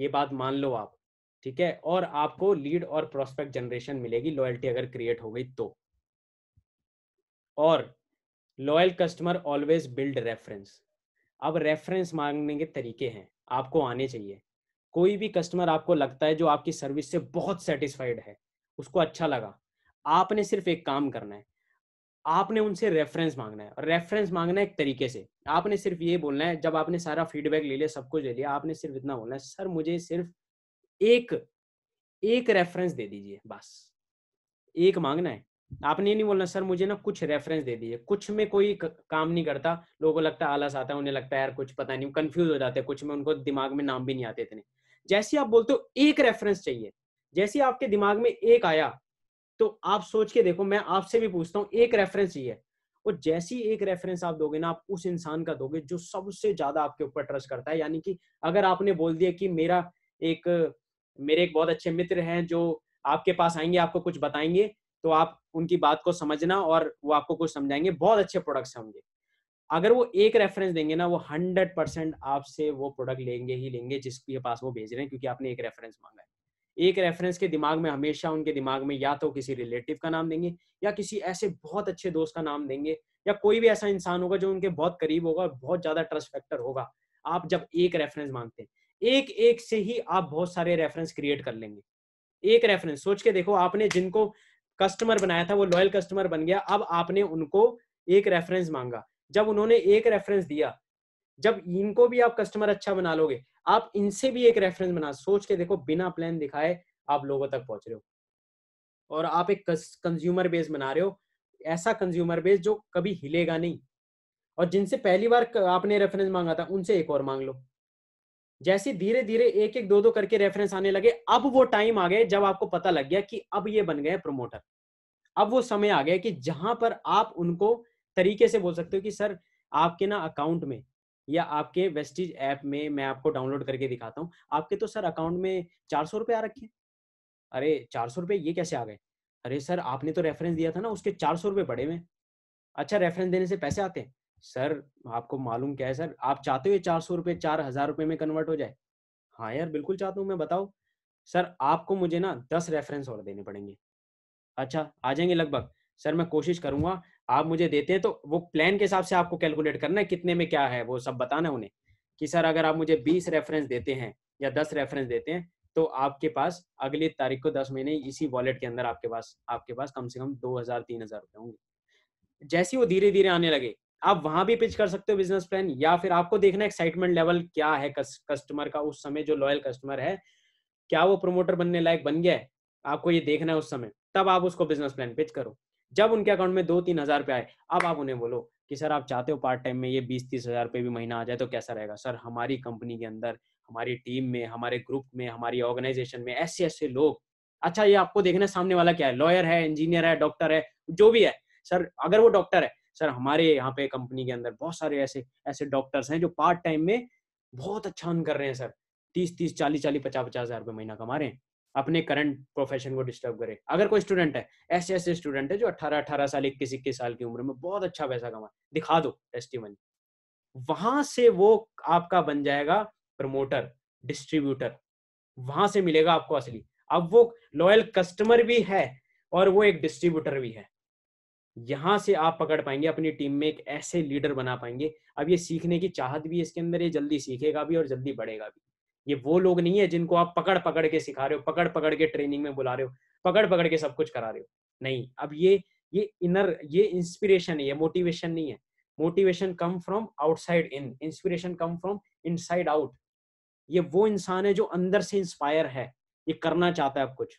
Speaker 1: ये बात मान लो आप ठीक है और आपको लीड और प्रोस्पेक्ट जनरेशन मिलेगी लॉयल्टी अगर क्रिएट हो गई तो और loyal customer always build reference अब रेफरेंस मांगने के तरीके हैं आपको आने चाहिए कोई भी कस्टमर आपको लगता है जो आपकी सर्विस से बहुत सेटिस्फाइड है उसको अच्छा लगा आपने सिर्फ एक काम करना है आपने उनसे रेफरेंस मांगना है और रेफरेंस मांगना है एक तरीके से आपने सिर्फ ये बोलना है जब आपने सारा फीडबैक ले लिया सब कुछ ले लिया आपने सिर्फ इतना बोलना है सर मुझे सिर्फ एक एक रेफरेंस दे दीजिए बस एक मांगना है आपने ये नहीं बोलना सर मुझे ना कुछ रेफरेंस दे दीजिए कुछ में कोई काम नहीं करता लोगों को लगता आलस आता है उन्हें लगता है यार कुछ पता नहीं कंफ्यूज हो जाते हैं कुछ में उनको दिमाग में नाम भी नहीं आते इतने जैसे आप बोलते हो एक रेफरेंस चाहिए जैसे आपके दिमाग में एक आया तो आप सोच के देखो मैं आपसे भी पूछता हूँ एक रेफरेंस है और जैसी एक रेफरेंस आप दोगे ना आप उस इंसान का दोगे जो सबसे ज्यादा आपके ऊपर ट्रस्ट करता है यानी कि अगर आपने बोल दिया कि मेरा एक मेरे एक बहुत अच्छे मित्र हैं जो आपके पास आएंगे आपको कुछ बताएंगे तो आप उनकी बात को समझना और वो आपको कुछ समझाएंगे बहुत अच्छे प्रोडक्ट्स होंगे अगर वो एक रेफरेंस देंगे ना वो हंड्रेड परसेंट आपसे वो प्रोडक्ट लेंगे ही लेंगे जिसके पास वो भेज रहे हैं क्योंकि आपने एक रेफरेंस मांगा है एक रेफरेंस के दिमाग में हमेशा उनके दिमाग में या तो किसी रिलेटिव का नाम देंगे या किसी ऐसे बहुत अच्छे दोस्त का नाम देंगे या कोई भी ऐसा इंसान होगा जो उनके बहुत करीब होगा और बहुत ज्यादा ट्रस्ट फैक्टर होगा आप जब एक रेफरेंस मांगते हैं एक एक से ही आप बहुत सारे रेफरेंस क्रिएट कर लेंगे एक रेफरेंस सोच के देखो आपने जिनको कस्टमर बनाया था वो लॉयल कस्टमर बन गया अब आपने उनको एक रेफरेंस मांगा जब उन्होंने एक रेफरेंस दिया जब इनको भी आप कस्टमर अच्छा बना लोगे आप इनसे भी एक रेफरेंस बना सोच के देखो बिना प्लान दिखाए आप लोगों तक पहुंच रहे हो और आप एक कंज्यूमर बेस बना रहे हो ऐसा कंज्यूमर बेस जो कभी हिलेगा नहीं और जिनसे पहली बार आपने रेफरेंस मांगा था उनसे एक और मांग लो जैसे धीरे धीरे एक एक दो दो करके रेफरेंस आने लगे अब वो टाइम आ गए जब आपको पता लग गया कि अब ये बन गए प्रमोटर अब वो समय आ गया कि जहां पर आप उनको तरीके से बोल सकते हो कि सर आपके ना अकाउंट में या आपके वेस्टिज ऐप में मैं आपको डाउनलोड करके दिखाता हूँ आपके तो सर अकाउंट में चार सौ रुपये आ रखे हैं अरे चार सौ रुपये ये कैसे आ गए अरे सर आपने तो रेफरेंस दिया था ना उसके चार सौ रुपये पड़े में अच्छा रेफरेंस देने से पैसे आते हैं सर आपको मालूम क्या है सर आप चाहते हो ये चार सौ रुपये चार हजार रुपये में कन्वर्ट हो जाए हाँ यार बिल्कुल चाहता हूँ मैं बताओ सर आपको मुझे ना दस रेफरेंस और देने पड़ेंगे अच्छा आ जाएंगे लगभग सर मैं कोशिश करूंगा आप मुझे देते हैं तो वो प्लान के हिसाब से आपको कैलकुलेट करना है कितने में क्या है वो सब बताना उन्हें कि सर अगर आप मुझे बीस रेफरेंस देते हैं या दस रेफरेंस देते हैं तो आपके पास अगली तारीख को दस महीने इसी वॉलेट के अंदर आपके पास आपके पास कम से कम दो हजार तीन हजार रुपए होंगे जैसे वो धीरे धीरे आने लगे आप वहां भी पिच कर सकते हो बिजनेस प्लान या फिर आपको देखना एक्साइटमेंट लेवल क्या है कस्टमर का उस समय जो लॉयल कस्टमर है क्या वो प्रोमोटर बनने लायक बन गया है आपको ये देखना है उस समय तब आप उसको बिजनेस प्लान पिच करो जब उनके अकाउंट में दो तीन हजार रुपये आए अब आप उन्हें बोलो कि सर आप चाहते हो पार्ट टाइम में ये बीस तीस हजार रुपये भी महीना आ जाए तो कैसा रहेगा सर हमारी कंपनी के अंदर हमारी टीम में हमारे ग्रुप में हमारी ऑर्गेनाइजेशन में ऐसे ऐसे लोग अच्छा ये आपको देखना सामने वाला क्या है लॉयर है इंजीनियर है डॉक्टर है जो भी है सर अगर वो डॉक्टर है सर हमारे यहाँ पे कंपनी के अंदर बहुत सारे ऐसे ऐसे डॉक्टर्स हैं जो पार्ट टाइम में बहुत अच्छा अन कर रहे हैं सर तीस तीस चालीस चालीस पचास पचास हजार रुपये महीना कमा रहे हैं अपने करंट प्रोफेशन को डिस्टर्ब करे अगर कोई स्टूडेंट है ऐसे ऐसे स्टूडेंट है जो अट्ठारह अठारह साल इक्कीस इक्कीस साल की उम्र में बहुत अच्छा पैसा कमा दिखा दो टेस्टिमनी वहां से वो आपका बन जाएगा प्रमोटर डिस्ट्रीब्यूटर वहां से मिलेगा आपको असली अब वो लॉयल कस्टमर भी है और वो एक डिस्ट्रीब्यूटर भी है यहां से आप पकड़ पाएंगे अपनी टीम में एक ऐसे लीडर बना पाएंगे अब ये सीखने की चाहत भी इसके अंदर ये जल्दी सीखेगा भी और जल्दी बढ़ेगा भी ये वो लोग नहीं है जिनको आप पकड़ पकड़ के सिखा रहे हो पकड़ पकड़ के ट्रेनिंग में बुला रहे हो पकड़ पकड़ के सब कुछ करा रहे हो नहीं अब ये ये इनर ये इंस्पिरेशन है मोटिवेशन नहीं है motivation come from outside in inspiration come from inside out ये वो इंसान है जो अंदर से इंस्पायर है ये करना चाहता है अब कुछ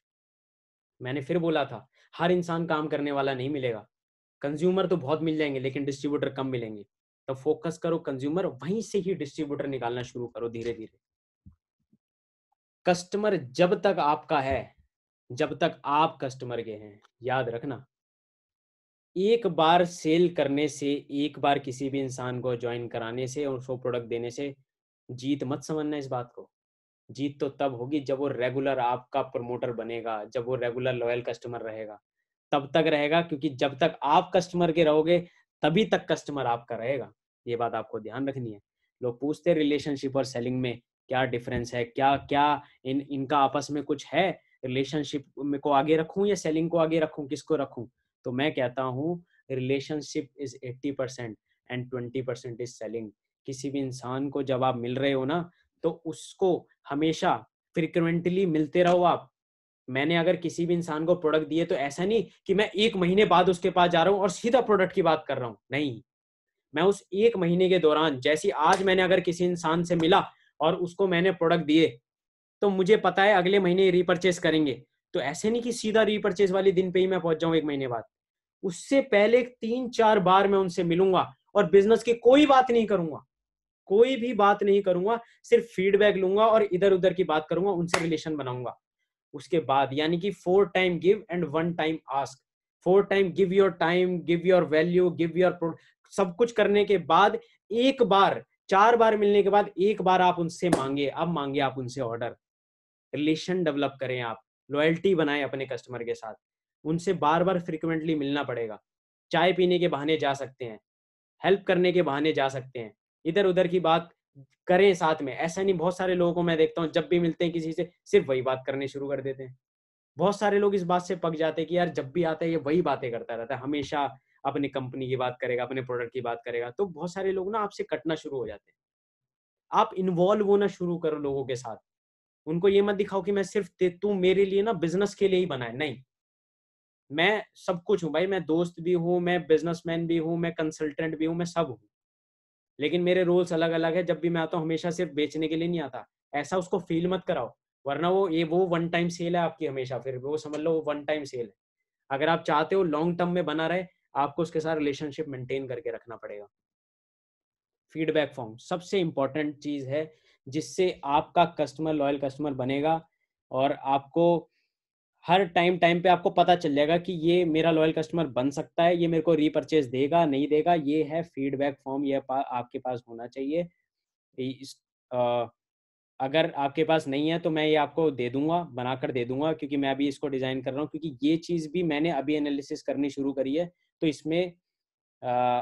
Speaker 1: मैंने फिर बोला था हर इंसान काम करने वाला नहीं मिलेगा कंज्यूमर तो बहुत मिल जाएंगे लेकिन डिस्ट्रीब्यूटर कम मिलेंगे तो फोकस करो कंज्यूमर वहीं से ही डिस्ट्रीब्यूटर निकालना शुरू करो धीरे धीरे कस्टमर जब तक आपका है जब तक आप कस्टमर के हैं याद रखना एक बार सेल करने से एक बार किसी भी इंसान को ज्वाइन कराने से और उसको प्रोडक्ट देने से जीत मत समझना इस बात को जीत तो तब होगी जब वो रेगुलर आपका प्रमोटर बनेगा जब वो रेगुलर लॉयल कस्टमर रहेगा तब तक रहेगा क्योंकि जब तक आप कस्टमर के रहोगे तभी तक कस्टमर आपका रहेगा ये बात आपको ध्यान रखनी है लोग पूछते हैं रिलेशनशिप और सेलिंग में क्या डिफरेंस है क्या क्या इन इनका आपस में कुछ है रिलेशनशिप में को आगे रखूं या सेलिंग को आगे रखूं किसको रखूं तो मैं कहता हूँ relationship is eighty percent and twenty percent is selling किसी भी इंसान को जब आप मिल रहे हो ना तो उसको हमेशा फ्रिक्वेंटली मिलते रहो आप मैंने अगर किसी भी इंसान को प्रोडक्ट दिए तो ऐसा नहीं कि मैं एक महीने बाद उसके पास जा रहा हूँ और सीधा प्रोडक्ट की बात कर रहा हूँ नहीं मैं उस एक महीने के दौरान जैसी आज मैंने अगर किसी इंसान से मिला और उसको मैंने प्रोडक्ट दिए तो मुझे पता है अगले महीने रिपर्चेस करेंगे तो ऐसे नहीं कि सीधा रिपर्चेस वाले दिन पे ही मैं पहुंच जाऊं एक महीने बाद उससे पहले तीन चार बार मैं उनसे मिलूंगा और बिजनेस की कोई बात नहीं करूंगा कोई भी बात नहीं करूंगा सिर्फ फीडबैक लूंगा और इधर उधर की बात करूंगा उनसे रिलेशन बनाऊंगा उसके बाद यानी कि four time give and one time ask four time give your time give your value give your सब कुछ करने के बाद एक बार चार बार मिलने के बाद एक बार आप उनसे मांगे अब मांगे आप उनसे ऑर्डर रिलेशन डेवलप करें आप लॉयल्टी बनाएं अपने कस्टमर के साथ उनसे बार बार फ्रिक्वेंटली मिलना पड़ेगा चाय पीने के बहाने जा सकते हैं हेल्प करने के बहाने जा सकते हैं इधर उधर की बात करें साथ में ऐसा नहीं बहुत सारे लोगों को मैं देखता हूँ जब भी मिलते हैं किसी से सिर्फ वही बात करने शुरू कर देते हैं बहुत सारे लोग इस बात से पक जाते हैं कि यार जब भी आते हैं ये वही बातें करता रहता है हमेशा अपनी कंपनी की बात करेगा अपने प्रोडक्ट की बात करेगा तो बहुत सारे लोग ना आपसे कटना शुरू हो जाते हैं आप इन्वॉल्व होना शुरू करो लोगों के साथ उनको ये मत दिखाओ कि मैं सिर्फ तू मेरे लिए ना बिजनेस के लिए ही बनाए नहीं मैं सब कुछ हूँ भाई मैं दोस्त भी हूँ मैं बिजनेसमैन भी हूँ मैं कंसल्टेंट भी हूँ मैं सब हूँ लेकिन मेरे रोल्स अलग अलग है जब भी मैं आता हूँ हमेशा सिर्फ बेचने के लिए नहीं आता ऐसा उसको फील मत कराओ वरना वो ये वो वन टाइम सेल है आपकी हमेशा फिर वो समझ लो वो वन टाइम सेल है अगर आप चाहते हो लॉन्ग टर्म में बना रहे आपको उसके साथ रिलेशनशिप मेंटेन करके रखना पड़ेगा फीडबैक फॉर्म सबसे इंपॉर्टेंट चीज़ है जिससे आपका कस्टमर लॉयल कस्टमर बनेगा और आपको हर टाइम टाइम पे आपको पता चल जाएगा कि ये मेरा लॉयल कस्टमर बन सकता है ये मेरे को रीपरचेज देगा नहीं देगा ये है फीडबैक फॉर्म ये पा, आपके पास होना चाहिए इस आ, अगर आपके पास नहीं है तो मैं ये आपको दे दूंगा बनाकर दे दूंगा क्योंकि मैं अभी इसको डिजाइन कर रहा हूँ क्योंकि ये चीज भी मैंने अभी एनालिसिस करनी शुरू करी है तो इसमें आ,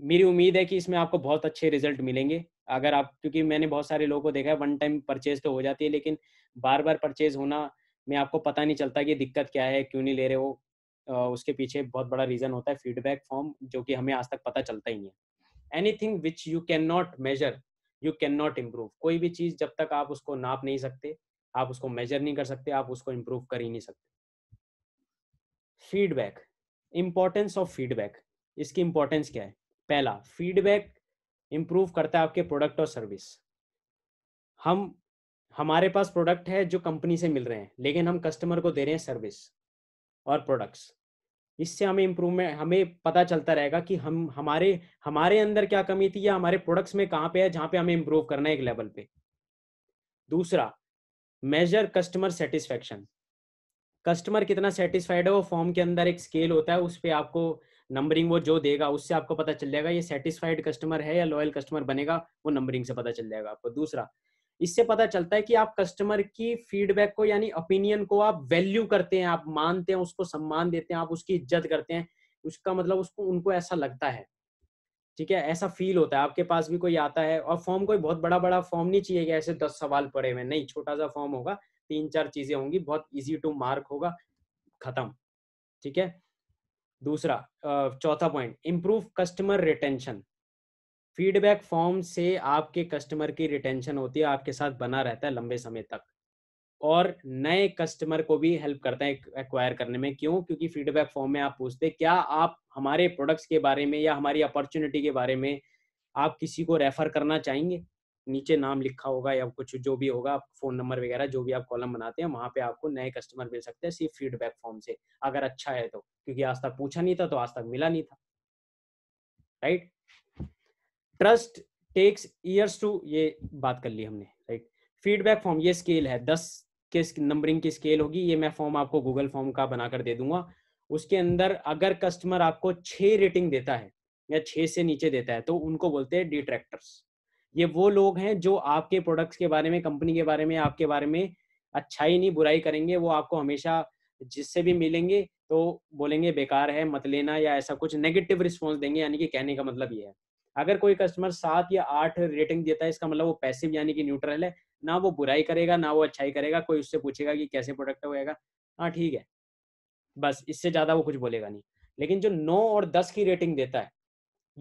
Speaker 1: मेरी उम्मीद है कि इसमें आपको बहुत अच्छे रिजल्ट मिलेंगे अगर आप क्योंकि मैंने बहुत सारे लोगों को देखा है वन टाइम परचेज तो हो जाती है लेकिन बार बार परचेज होना में आपको पता नहीं चलता कि दिक्कत क्या है क्यों नहीं ले रहे हो उसके पीछे बहुत बड़ा रीजन होता है फीडबैक फॉर्म जो कि हमें आज तक पता चलता ही नहीं है thing which you can not measure you can not improve कोई भी चीज जब तक आप उसको नाप नहीं सकते आप उसको मेजर नहीं कर सकते आप उसको इम्प्रूव कर ही नहीं सकते फीडबैक इम्पोर्टेंस ऑफ फीडबैक इसकी इम्पोर्टेंस क्या है पहला फीडबैक इम्प्रूव करता है आपके प्रोडक्ट और सर्विस हम हमारे पास प्रोडक्ट है जो कंपनी से मिल रहे हैं लेकिन हम कस्टमर को दे रहे हैं सर्विस और प्रोडक्ट्स इससे हमें इम्प्रूवमेंट हमें पता चलता रहेगा कि हम हमारे हमारे अंदर क्या कमी थी या हमारे प्रोडक्ट्स में कहाँ पे है जहाँ पे हमें इम्प्रूव करना है एक लेवल पे दूसरा मेजर कस्टमर सेटिस्फेक्शन कस्टमर कितना सेटिस्फाइड है वो फॉर्म के अंदर एक स्केल होता है उस पर आपको नंबरिंग वो जो देगा उससे आपको पता चल जाएगा ये सेटिस्फाइड कस्टमर है या लॉयल कस्टमर बनेगा वो नंबरिंग से पता चल जाएगा आपको दूसरा इससे पता चलता है कि आप कस्टमर की फीडबैक को यानी ओपिनियन को आप वैल्यू करते हैं आप मानते हैं उसको सम्मान देते हैं आप उसकी इज्जत करते हैं उसका मतलब उसको उनको ऐसा लगता है ठीक है ऐसा फील होता है आपके पास भी कोई आता है और फॉर्म कोई बहुत बड़ा बड़ा फॉर्म नहीं चाहिए ऐसे दस सवाल पड़े हुए नहीं छोटा सा फॉर्म होगा तीन चार चीजें होंगी बहुत इजी टू मार्क होगा खत्म ठीक है दूसरा चौथा point improve customer retention feedback form से आपके कस्टमर की रिटेंशन होती है आपके साथ बना रहता है लंबे समय तक और नए कस्टमर को भी हेल्प करता है एक्वायर करने में क्यों क्योंकि फीडबैक फॉर्म में आप पूछते हैं क्या आप हमारे प्रोडक्ट्स के बारे में या हमारी अपॉर्चुनिटी के बारे में आप किसी को रेफर करना चाहेंगे नीचे नाम लिखा होगा या कुछ जो भी होगा फोन नंबर वगैरह जो भी आप कॉलम बनाते हैं वहां पे आपको नए कस्टमर मिल सकते हैं सिर्फ फीडबैक फॉर्म से अगर अच्छा है तो क्योंकि आज तक पूछा नहीं था तो आज तक मिला नहीं था right trust takes years to ये बात कर ली हमने राइट फीडबैक फॉर्म ये स्केल है दस के नंबरिंग की स्केल होगी ये मैं फॉर्म आपको गूगल फॉर्म का बनाकर दे दूंगा उसके अंदर अगर कस्टमर आपको छह रेटिंग देता है या छह से नीचे देता है तो उनको बोलते हैं डिट्रैक्टर्स ये वो लोग हैं जो आपके प्रोडक्ट्स के बारे में कंपनी के बारे में आपके बारे में अच्छाई नहीं बुराई करेंगे वो आपको हमेशा जिससे भी मिलेंगे तो बोलेंगे बेकार है मत लेना या ऐसा कुछ नेगेटिव रिस्पॉन्स देंगे यानी कि कहने का मतलब ये है अगर कोई कस्टमर सात या आठ रेटिंग देता है इसका मतलब वो पैसिव यानी कि न्यूट्रल है ना वो बुराई करेगा ना वो अच्छाई करेगा कोई उससे पूछेगा कि कैसे प्रोडक्ट होएगा हाँ ठीक है बस इससे ज़्यादा वो कुछ बोलेगा नहीं लेकिन जो नौ और दस की रेटिंग देता है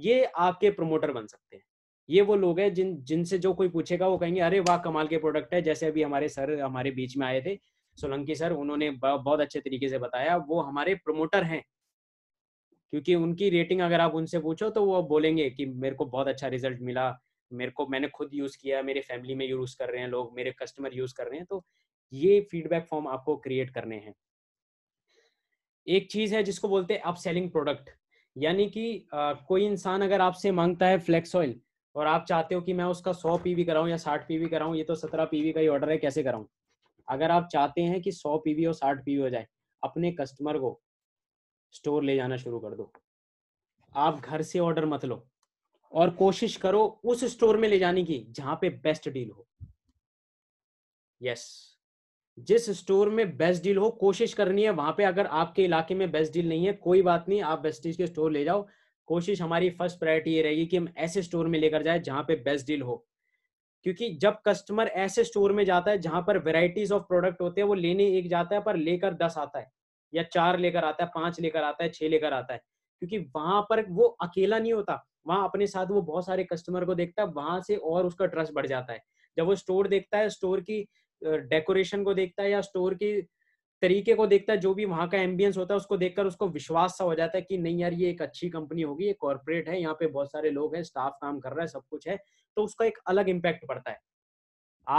Speaker 1: ये आपके प्रमोटर बन सकते हैं ये वो लोग हैं जिन जिनसे जो कोई पूछेगा वो कहेंगे अरे वाह कमाल के प्रोडक्ट है जैसे अभी हमारे सर हमारे बीच में आए थे सोलंकी सर उन्होंने बहुत अच्छे तरीके से बताया वो हमारे प्रमोटर हैं क्योंकि उनकी रेटिंग अगर आप उनसे पूछो तो वो बोलेंगे कि मेरे को बहुत अच्छा रिजल्ट मिला मेरे को मैंने खुद यूज किया मेरे फैमिली में यूज कर रहे हैं लोग मेरे कस्टमर यूज कर रहे हैं तो ये फीडबैक फॉर्म आपको क्रिएट करने हैं एक चीज है जिसको बोलते हैं आप सेलिंग प्रोडक्ट यानी कि आ, कोई इंसान अगर आपसे मांगता है फ्लेक्स ऑयल और आप चाहते हो कि मैं उसका सौ पीवी कराऊं या साठ पीवी कराऊं ये तो सत्रह पीवी का ही ऑर्डर है कैसे कराऊं अगर आप चाहते हैं कि सौ पीवी और साठ पीवी हो जाए अपने कस्टमर को स्टोर ले जाना शुरू कर दो आप घर से ऑर्डर मत लो और कोशिश करो उस स्टोर में ले जाने की जहां पे बेस्ट डील हो यस जिस स्टोर में बेस्ट डील हो कोशिश करनी है वहां पे अगर आपके इलाके में बेस्ट डील नहीं है कोई बात नहीं आप डीज के स्टोर ले जाओ कोशिश हमारी फर्स्ट प्रायोरिटी ये रहेगी कि हम ऐसे स्टोर में लेकर जाए जहां पे बेस्ट डील हो क्योंकि जब कस्टमर ऐसे स्टोर में जाता है जहां पर वेराइटीज ऑफ प्रोडक्ट होते हैं वो लेने एक जाता है पर लेकर दस आता है या चार लेकर आता है पांच लेकर आता है छह लेकर आता है क्योंकि वहां पर वो अकेला नहीं होता वहां अपने साथ वो बहुत सारे कस्टमर को देखता है वहां से और उसका ट्रस्ट बढ़ जाता है जब वो स्टोर देखता है स्टोर की डेकोरेशन को देखता है या स्टोर की तरीके को देखता है जो भी वहां का एम्बियंस होता है उसको देखकर उसको विश्वास सा हो जाता है कि नहीं यार ये एक अच्छी कंपनी होगी ये कॉर्पोरेट है यहाँ पे बहुत सारे लोग हैं स्टाफ काम कर रहा है सब कुछ है तो उसका एक अलग इम्पैक्ट पड़ता है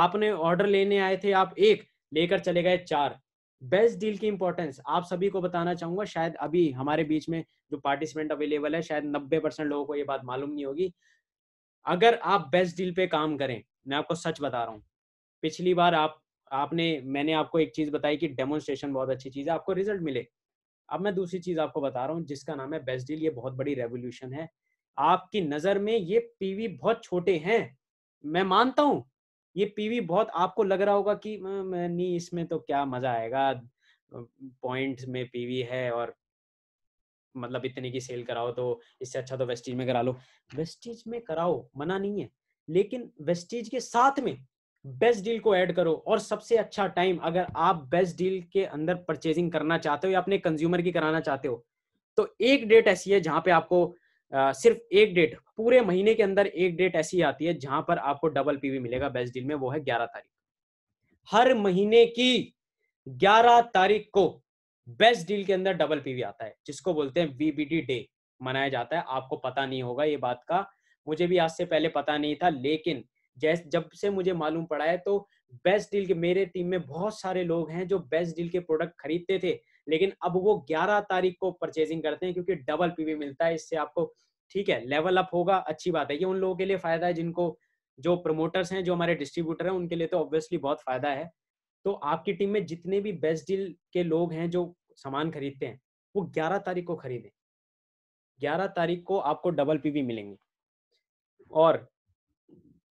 Speaker 1: आपने ऑर्डर लेने आए थे आप एक लेकर चले गए चार बेस्ट डील की इंपॉर्टेंस आप सभी को बताना चाहूंगा शायद अभी हमारे बीच में जो पार्टिसिपेंट अवेलेबल है शायद नब्बे परसेंट लोगों को ये बात मालूम नहीं होगी अगर आप बेस्ट डील पे काम करें मैं आपको सच बता रहा हूँ पिछली बार आप आपने मैंने आपको एक चीज बताई कि डेमोन्स्ट्रेशन बहुत अच्छी चीज है आपको रिजल्ट मिले अब मैं दूसरी चीज आपको बता रहा हूँ जिसका नाम है बेस्ट डील ये बहुत बड़ी रेवोल्यूशन है आपकी नजर में ये पीवी बहुत छोटे हैं मैं मानता हूं ये पीवी बहुत आपको लग रहा होगा कि नहीं इसमें तो क्या मजा आएगा पॉइंट में पीवी है और मतलब इतने की सेल कराओ तो इससे अच्छा तो वेस्टीज में करा लो वेस्टीज में कराओ मना नहीं है लेकिन वेस्टीज के साथ में बेस्ट डील को ऐड करो और सबसे अच्छा टाइम अगर आप बेस्ट डील के अंदर परचेजिंग करना चाहते हो या अपने कंज्यूमर की कराना चाहते हो तो एक डेट ऐसी है जहां पे आपको सिर्फ एक डेट पूरे महीने के अंदर एक डेट ऐसी आती है जहां पर आपको डबल पीवी मिलेगा बेस्ट डील में वो है ग्यारह तारीख हर महीने की ग्यारह तारीख को बेस्ट डील के अंदर डबल पीवी आता है जिसको बोलते हैं वीबीडी डे मनाया जाता है आपको पता नहीं होगा ये बात का मुझे भी आज से पहले पता नहीं था लेकिन जैस जब से मुझे मालूम पड़ा है तो बेस्ट डील के मेरे टीम में बहुत सारे लोग हैं जो बेस्ट डील के प्रोडक्ट खरीदते थे लेकिन अब वो 11 तारीख को परचेजिंग करते हैं क्योंकि डबल पीवी मिलता है इससे आपको ठीक है लेवल अप होगा अच्छी बात है ये उन लोगों के लिए फायदा है जिनको जो प्रमोटर्स हैं जो हमारे डिस्ट्रीब्यूटर हैं उनके लिए तो ऑब्वियसली बहुत फायदा है तो आपकी टीम में जितने भी बेस्ट डील के लोग हैं जो सामान खरीदते हैं वो ग्यारह तारीख को खरीदें ग्यारह तारीख को आपको डबल पीवी मिलेंगे और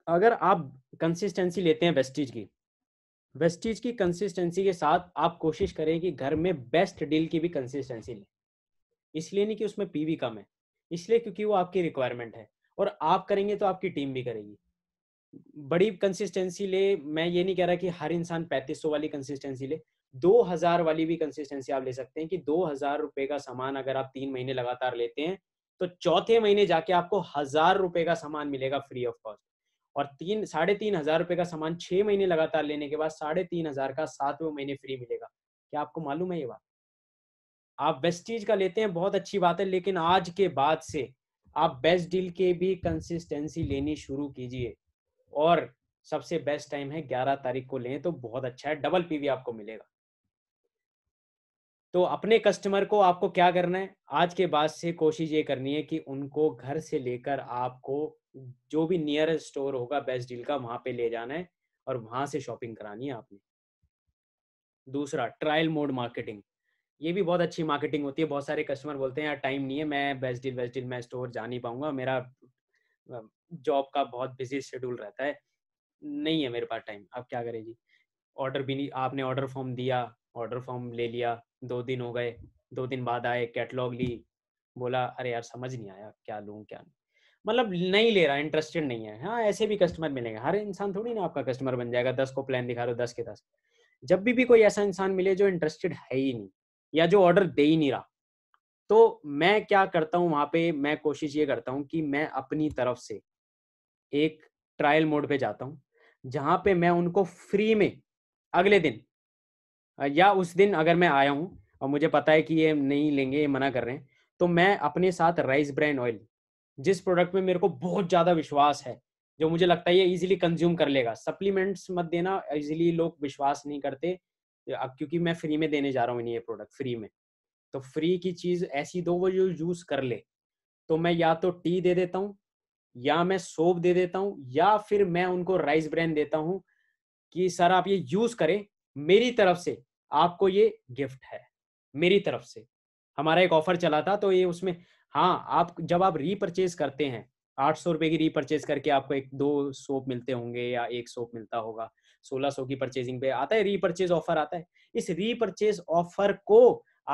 Speaker 1: अगर आप कंसिस्टेंसी लेते हैं वेस्टीज की वेस्टीज की कंसिस्टेंसी के साथ आप कोशिश करें कि घर में बेस्ट डील की भी कंसिस्टेंसी लें इसलिए नहीं कि उसमें पी भी कम है इसलिए क्योंकि वो आपकी रिक्वायरमेंट है और आप करेंगे तो आपकी टीम भी करेगी बड़ी कंसिस्टेंसी ले मैं ये नहीं कह रहा कि हर इंसान सौ वाली कंसिस्टेंसी ले दो हजार वाली भी कंसिस्टेंसी आप ले सकते हैं कि दो हजार रुपए का सामान अगर आप तीन महीने लगातार लेते हैं तो चौथे महीने जाके आपको हजार रुपए का सामान मिलेगा फ्री ऑफ कॉस्ट और तीन साढ़े तीन हजार रुपए का सामान छह महीने लगातार लेने के बाद साढ़े तीन हजार का सातवें महीने फ्री मिलेगा क्या आपको मालूम है ये बात आप बेस्ट चीज का लेते हैं बहुत अच्छी बात है लेकिन आज के बाद से आप बेस्ट डील के भी कंसिस्टेंसी लेनी शुरू कीजिए और सबसे बेस्ट टाइम है 11 तारीख को लें तो बहुत अच्छा है डबल पीवी आपको मिलेगा तो अपने कस्टमर को आपको क्या करना है आज के बाद से कोशिश ये करनी है कि उनको घर से लेकर आपको जो भी नियरेस्ट स्टोर होगा बेस्ट डील का वहां पे ले जाना है और वहां से शॉपिंग करानी है आपने दूसरा ट्रायल मोड मार्केटिंग ये भी बहुत अच्छी मार्केटिंग होती है बहुत सारे कस्टमर बोलते हैं यार टाइम नहीं है मैं बेस्ट डील बेस्ट डील मैं स्टोर जा नहीं पाऊंगा मेरा जॉब का बहुत बिजी शेड्यूल रहता है नहीं है मेरे पास टाइम आप क्या करें जी ऑर्डर भी नहीं आपने ऑर्डर फॉर्म दिया ऑर्डर फॉर्म ले लिया दो दिन हो गए दो दिन बाद आए कैटलॉग ली बोला अरे यार समझ नहीं आया क्या लूँ क्या नहीं मतलब नहीं ले रहा इंटरेस्टेड नहीं है हाँ ऐसे भी कस्टमर मिलेंगे हर इंसान थोड़ी ना आपका कस्टमर बन जाएगा दस को प्लान दिखा रहे हो दस के दस जब भी भी कोई ऐसा इंसान मिले जो इंटरेस्टेड है ही नहीं या जो ऑर्डर दे ही नहीं रहा तो मैं क्या करता हूँ वहाँ पे मैं कोशिश ये करता हूँ कि मैं अपनी तरफ से एक ट्रायल मोड पे जाता हूँ जहां पे मैं उनको फ्री में अगले दिन या उस दिन अगर मैं आया हूँ और मुझे पता है कि ये नहीं लेंगे ये मना कर रहे हैं तो मैं अपने साथ राइस ब्रैंड ऑयल जिस प्रोडक्ट में मेरे को बहुत ज़्यादा विश्वास है जो मुझे लगता है ये इजीली कंज्यूम कर लेगा सप्लीमेंट्स मत देना इजीली लोग विश्वास नहीं करते अब क्योंकि मैं फ्री में देने जा रहा हूँ ये प्रोडक्ट फ्री में तो फ्री की चीज़ ऐसी दो वो जो यूज़ कर ले तो मैं या तो टी दे देता हूँ या मैं सोप दे देता हूँ या फिर मैं उनको राइस ब्रैन देता हूँ कि सर आप ये यूज़ करें मेरी तरफ से आपको ये गिफ्ट है मेरी तरफ से हमारा एक ऑफर चला था तो ये उसमें हाँ आप जब आप रीपरचेज करते हैं आठ सौ रुपए की रीपरचेज करके आपको एक दो सोप मिलते होंगे या एक सोप मिलता होगा सोलह सौ की परचेजिंग पे आता है रीपरचेज ऑफर आता है इस रीपरचेज ऑफर को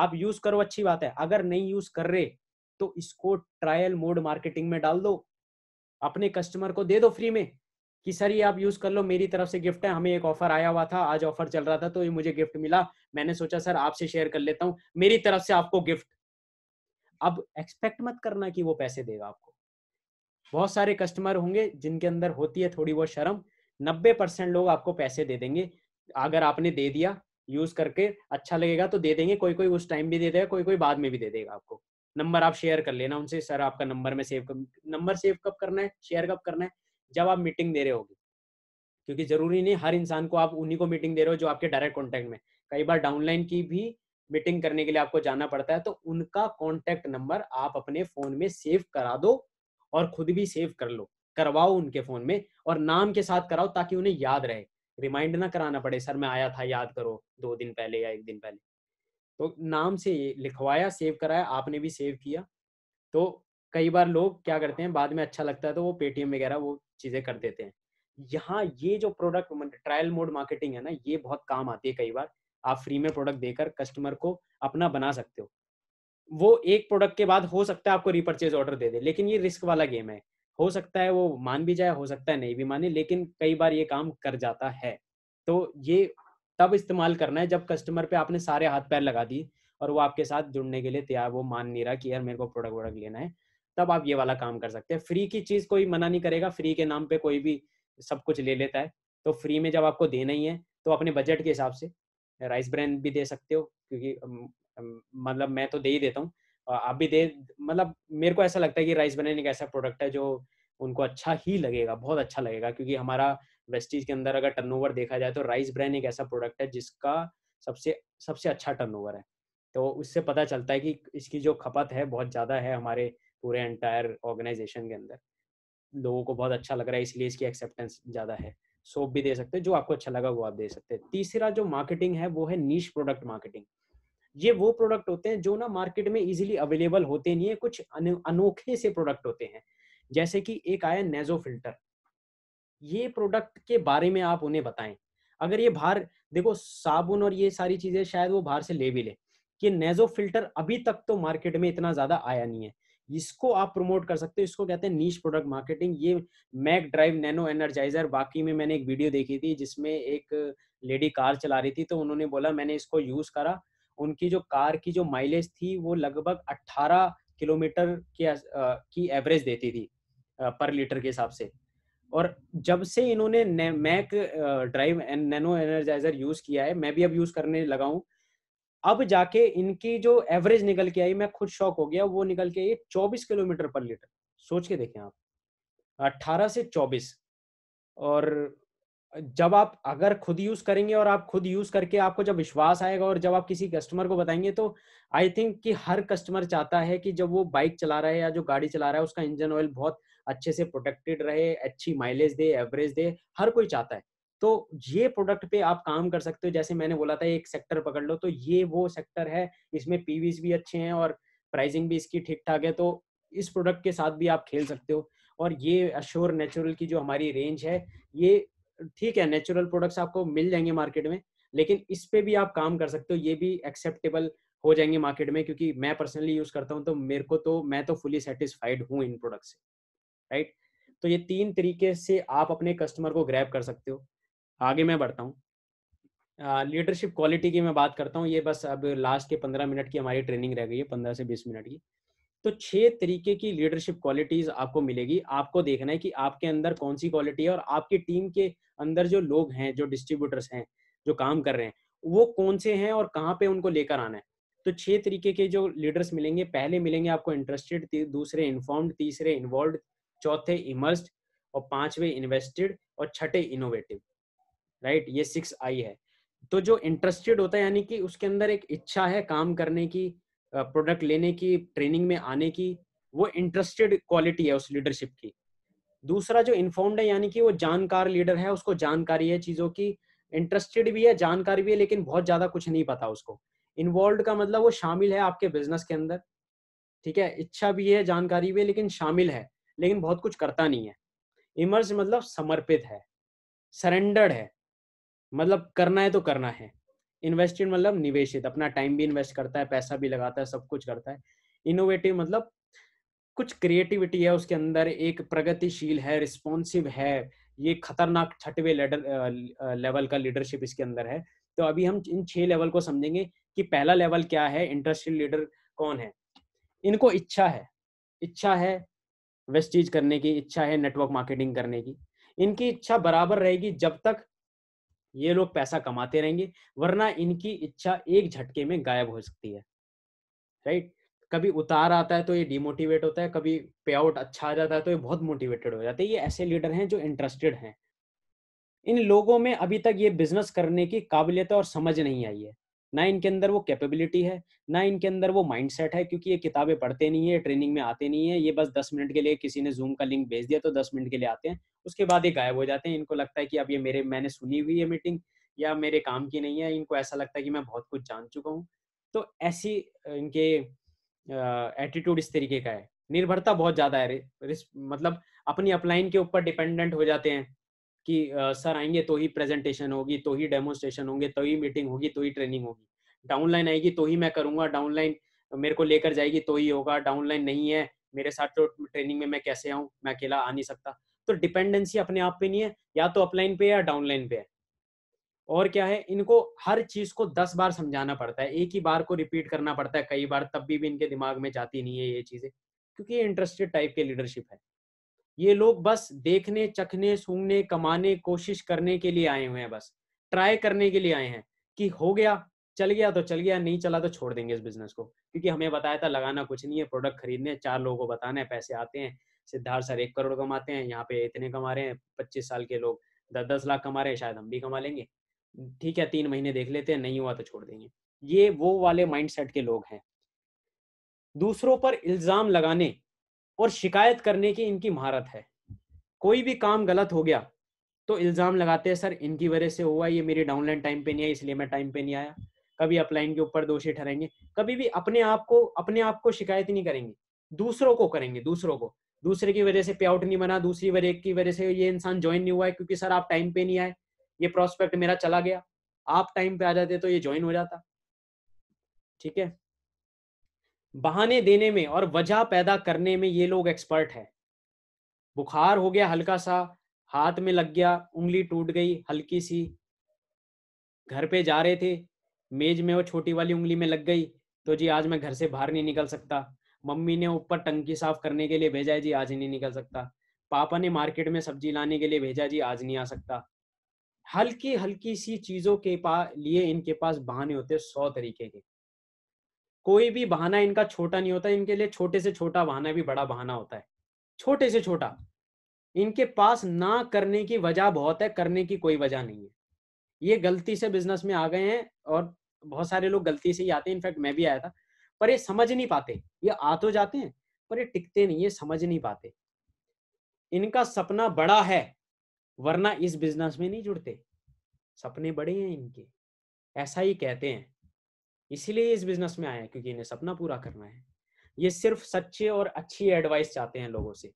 Speaker 1: आप यूज करो अच्छी बात है अगर नहीं यूज कर रहे तो इसको ट्रायल मोड मार्केटिंग में डाल दो अपने कस्टमर को दे दो फ्री में कि सर ये आप यूज कर लो मेरी तरफ से गिफ्ट है हमें एक ऑफर आया हुआ था आज ऑफर चल रहा था तो ये मुझे गिफ्ट मिला मैंने सोचा सर आपसे शेयर कर लेता हूँ मेरी तरफ से आपको गिफ्ट अब एक्सपेक्ट मत करना कि वो पैसे देगा आपको बहुत सारे कस्टमर होंगे जिनके अंदर होती है थोड़ी बहुत शर्म नब्बे परसेंट लोग आपको पैसे दे देंगे अगर आपने दे दिया यूज करके अच्छा लगेगा तो दे देंगे कोई कोई उस टाइम भी दे देगा कोई कोई बाद में भी दे देगा आपको नंबर आप शेयर कर लेना उनसे सर आपका नंबर में सेव कर नंबर सेव कब करना है शेयर कब करना है जब आप मीटिंग दे रहे होगी क्योंकि जरूरी नहीं हर इंसान को आप उन्हीं को मीटिंग दे रहे हो जो आपके डायरेक्ट कॉन्टेक्ट में कई बार डाउनलाइन की भी मीटिंग करने के लिए आपको जाना पड़ता है तो उनका कॉन्टेक्ट नंबर आप अपने फोन में सेव करा दो और खुद भी सेव कर लो करवाओ उनके फोन में और नाम के साथ कराओ ताकि उन्हें याद रहे रिमाइंड ना कराना पड़े सर मैं आया था याद करो दो दिन पहले या एक दिन पहले तो नाम से लिखवाया सेव कराया आपने भी सेव किया तो कई बार लोग क्या करते हैं बाद में अच्छा लगता है तो वो पेटीएम वगैरह वो चीज़ें कर देते हैं यहाँ ये जो प्रोडक्ट ट्रायल मोड मार्केटिंग है ना ये बहुत काम आती है कई बार आप फ्री में प्रोडक्ट देकर कस्टमर को अपना बना सकते हो वो एक प्रोडक्ट के बाद हो सकता है आपको रिपर्चेज ऑर्डर दे दे लेकिन ये रिस्क वाला गेम है हो सकता है वो मान भी जाए हो सकता है नहीं भी माने लेकिन कई बार ये काम कर जाता है तो ये तब इस्तेमाल करना है जब कस्टमर पे आपने सारे हाथ पैर लगा दिए और वो आपके साथ जुड़ने के लिए तैयार वो मान नहीं रहा कि यार मेरे को प्रोडक्ट वोडक्ट लेना है तब आप ये वाला काम कर सकते हैं फ्री की चीज़ कोई मना नहीं करेगा फ्री के नाम पे कोई भी सब कुछ ले लेता है तो फ्री में जब आपको देना ही है तो अपने बजट के हिसाब से राइस ब्रैन भी दे सकते हो क्योंकि मतलब मैं तो दे ही देता हूँ आप भी दे मतलब मेरे को ऐसा लगता है कि राइस ब्रैन एक ऐसा प्रोडक्ट है जो उनको अच्छा ही लगेगा बहुत अच्छा लगेगा क्योंकि हमारा वेस्टीज के अंदर अगर टर्न देखा जाए तो राइस ब्रैंड एक ऐसा प्रोडक्ट है जिसका सबसे सबसे अच्छा टर्न है तो उससे पता चलता है कि इसकी जो खपत है बहुत ज़्यादा है हमारे पूरे एंटायर ऑर्गेनाइजेशन के अंदर लोगों को बहुत अच्छा लग रहा है इसलिए इसकी एक्सेप्टेंस ज़्यादा है सोप भी दे सकते हो जो आपको अच्छा लगा वो आप दे सकते हैं तीसरा जो मार्केटिंग है वो है नीच प्रोडक्ट मार्केटिंग ये वो प्रोडक्ट होते हैं जो ना मार्केट में इजीली अवेलेबल होते नहीं है कुछ अनोखे से प्रोडक्ट होते हैं जैसे कि एक आया नेजो फिल्टर ये प्रोडक्ट के बारे में आप उन्हें बताएं अगर ये बाहर देखो साबुन और ये सारी चीजें शायद वो बाहर से ले भी ले कि नेजो फिल्टर अभी तक तो मार्केट में इतना ज्यादा आया नहीं है इसको आप प्रमोट कर सकते हो इसको कहते हैं नीच प्रोडक्ट मार्केटिंग ये मैक ड्राइव नैनो एनर्जाइजर बाकी में मैंने एक वीडियो देखी थी जिसमें एक लेडी कार चला रही थी तो उन्होंने बोला मैंने इसको यूज करा उनकी जो कार की जो माइलेज थी वो लगभग 18 किलोमीटर की आ, की एवरेज देती थी आ, पर लीटर के हिसाब से और जब से इन्होंने mac drive and nano energizer use किया है मैं भी अब यूज करने लगा हूँ अब जाके इनकी जो एवरेज निकल के आई मैं खुद शॉक हो गया वो निकल के आई चौबीस किलोमीटर पर लीटर सोच के देखें आप अट्ठारह से चौबीस और जब आप अगर खुद यूज करेंगे और आप खुद यूज करके आपको जब विश्वास आएगा और जब आप किसी कस्टमर को बताएंगे तो आई थिंक कि हर कस्टमर चाहता है कि जब वो बाइक चला रहा है या जो गाड़ी चला रहा है उसका इंजन ऑयल बहुत अच्छे से प्रोटेक्टेड रहे अच्छी माइलेज दे एवरेज दे हर कोई चाहता है तो ये प्रोडक्ट पे आप काम कर सकते हो जैसे मैंने बोला था एक सेक्टर पकड़ लो तो ये वो सेक्टर है इसमें पीवीज भी अच्छे हैं और प्राइसिंग भी इसकी ठीक ठाक है तो इस प्रोडक्ट के साथ भी आप खेल सकते हो और ये अश्योर नेचुरल की जो हमारी रेंज है ये ठीक है नेचुरल प्रोडक्ट्स आपको मिल जाएंगे मार्केट में लेकिन इस पे भी आप काम कर सकते हो ये भी एक्सेप्टेबल हो जाएंगे मार्केट में क्योंकि मैं पर्सनली यूज करता हूँ तो मेरे को तो मैं तो फुली सेटिस्फाइड हूँ इन प्रोडक्ट से राइट तो ये तीन तरीके से आप अपने कस्टमर को ग्रैब कर सकते हो आगे मैं बढ़ता हूँ लीडरशिप क्वालिटी की मैं बात करता हूँ ये बस अब लास्ट के पंद्रह मिनट की हमारी ट्रेनिंग रह गई है पंद्रह से बीस मिनट की तो छह तरीके की लीडरशिप क्वालिटीज आपको मिलेगी आपको देखना है कि आपके अंदर कौन सी क्वालिटी है और आपकी टीम के अंदर जो लोग हैं जो डिस्ट्रीब्यूटर्स हैं जो काम कर रहे हैं वो कौन से हैं और कहाँ पे उनको लेकर आना है तो छह तरीके के जो लीडर्स मिलेंगे पहले मिलेंगे आपको इंटरेस्टेड दूसरे इन्फॉर्म्ड तीसरे इन्वॉल्व चौथे इमर्स्ड और पांचवे इन्वेस्टेड और छठे इनोवेटिव राइट ये सिक्स आई है तो जो इंटरेस्टेड होता है यानी कि उसके अंदर एक इच्छा है काम करने की प्रोडक्ट लेने की ट्रेनिंग में आने की वो इंटरेस्टेड क्वालिटी है उस लीडरशिप की दूसरा जो इन्फॉर्म्ड है यानी कि वो जानकार लीडर है उसको जानकारी है चीज़ों की इंटरेस्टेड भी है जानकारी भी है लेकिन बहुत ज़्यादा कुछ नहीं पता उसको इन्वॉल्व का मतलब वो शामिल है आपके बिजनेस के अंदर ठीक है इच्छा भी है जानकारी भी है लेकिन शामिल है लेकिन बहुत कुछ करता नहीं है इमर्ज मतलब समर्पित है सरेंडर्ड है मतलब करना है तो करना है इन्वेस्टेड मतलब निवेशित अपना टाइम भी इन्वेस्ट करता है पैसा भी लगाता है सब कुछ करता है इनोवेटिव मतलब कुछ क्रिएटिविटी है उसके अंदर एक प्रगतिशील है रिस्पॉन्सिव है ये खतरनाक छठवे लेवल का लीडरशिप इसके अंदर है तो अभी हम इन छह लेवल को समझेंगे कि पहला लेवल क्या है इंडस्ट्रियल लीडर कौन है इनको इच्छा है इच्छा है वेस्टीज करने की इच्छा है नेटवर्क मार्केटिंग करने की इनकी इच्छा बराबर रहेगी जब तक ये लोग पैसा कमाते रहेंगे वरना इनकी इच्छा एक झटके में गायब हो सकती है राइट कभी उतार आता है तो ये डिमोटिवेट होता है कभी पे आउट अच्छा आ जाता है तो ये बहुत मोटिवेटेड हो जाते हैं ये ऐसे लीडर हैं जो इंटरेस्टेड हैं इन लोगों में अभी तक ये बिजनेस करने की काबिलियत और समझ नहीं आई है ना इनके अंदर वो कैपेबिलिटी है ना इनके अंदर वो माइंडसेट है क्योंकि ये किताबें पढ़ते नहीं है ट्रेनिंग में आते नहीं है ये बस दस मिनट के लिए किसी ने जूम का लिंक भेज दिया तो दस मिनट के लिए आते हैं उसके बाद ये गायब हो जाते हैं इनको लगता है कि अब ये मेरे मैंने सुनी हुई है मीटिंग या मेरे काम की नहीं है इनको ऐसा लगता है कि मैं बहुत कुछ जान चुका हूँ तो ऐसी इनके एटीट्यूड इस तरीके का है निर्भरता बहुत ज्यादा है मतलब अपनी अपलाइन के ऊपर डिपेंडेंट हो जाते हैं कि सर आएंगे तो ही प्रेजेंटेशन होगी तो ही डेमोन्स्ट्रेशन होंगे तो ही मीटिंग होगी तो ही ट्रेनिंग होगी डाउनलाइन आएगी तो ही मैं करूंगा डाउनलाइन मेरे को लेकर जाएगी तो ही होगा डाउनलाइन नहीं है मेरे साथ तो ट्रेनिंग में मैं कैसे आऊँ मैं अकेला आ नहीं सकता तो डिपेंडेंसी अपने आप पे नहीं है या तो अपलाइन पे या डाउनलाइन पे है और क्या है इनको हर चीज को दस बार समझाना पड़ता है एक ही बार को रिपीट करना पड़ता है कई बार तब भी, भी इनके दिमाग में जाती नहीं है ये चीजें क्योंकि ये इंटरेस्टेड टाइप के लीडरशिप है ये लोग बस देखने चखने सूंघने कमाने कोशिश करने के लिए आए हुए हैं बस ट्राई करने के लिए आए हैं कि हो गया चल गया तो चल गया नहीं चला तो छोड़ देंगे इस बिजनेस को क्योंकि हमें बताया था लगाना कुछ नहीं है प्रोडक्ट खरीदने चार लोगों को बताना है पैसे आते हैं सिद्धार्थ सर एक करोड़ कमाते हैं यहाँ पे इतने कमा रहे हैं पच्चीस साल के लोग दस दस लाख कमा रहे हैं शायद हम भी कमा लेंगे ठीक है तीन महीने देख लेते हैं नहीं हुआ तो छोड़ देंगे ये वो वाले माइंड के लोग हैं दूसरों पर इल्जाम लगाने और शिकायत करने की इनकी महारत है कोई भी काम गलत हो गया तो इल्ज़ाम लगाते हैं सर इनकी वजह से हुआ ये मेरी डाउनलाइन टाइम पे नहीं आई इसलिए मैं टाइम पे नहीं आया कभी अपलाइन के ऊपर दोषी ठहरेंगे कभी भी अपने आप को अपने आप को शिकायत नहीं करेंगे दूसरों को करेंगे दूसरों को दूसरे की वजह से पे आउट नहीं बना दूसरी वजह की वजह से ये इंसान ज्वाइन नहीं हुआ है क्योंकि सर आप टाइम पे नहीं आए ये प्रोस्पेक्ट मेरा चला गया आप टाइम पे आ जाते तो ये ज्वाइन हो जाता ठीक है बहाने देने में और वजह पैदा करने में ये लोग एक्सपर्ट है बुखार हो गया हल्का सा हाथ में लग गया उंगली टूट गई हल्की सी घर पे जा रहे थे मेज में वो छोटी वाली उंगली में लग गई तो जी आज मैं घर से बाहर नहीं निकल सकता मम्मी ने ऊपर टंकी साफ करने के लिए भेजा है जी आज नहीं निकल सकता पापा ने मार्केट में सब्जी लाने के लिए भेजा जी आज नहीं आ सकता हल्की हल्की सी चीजों के पा लिए इनके पास बहाने होते हैं सौ तरीके के कोई भी बहाना इनका छोटा नहीं होता इनके लिए छोटे से छोटा बहाना भी बड़ा बहाना होता है छोटे से छोटा इनके पास ना करने की वजह बहुत है करने की कोई वजह नहीं है ये गलती से बिजनेस में आ गए हैं और बहुत सारे लोग गलती से ही आते हैं इनफैक्ट मैं भी आया था पर ये समझ नहीं पाते ये आ तो जाते हैं पर ये टिकते नहीं ये समझ नहीं पाते इनका सपना बड़ा है वरना इस बिजनेस में नहीं जुड़ते सपने बड़े हैं इनके ऐसा ही कहते हैं इसीलिए इस बिजनेस में आए हैं क्योंकि इन्हें सपना पूरा करना है ये सिर्फ सच्चे और अच्छी एडवाइस चाहते हैं लोगों से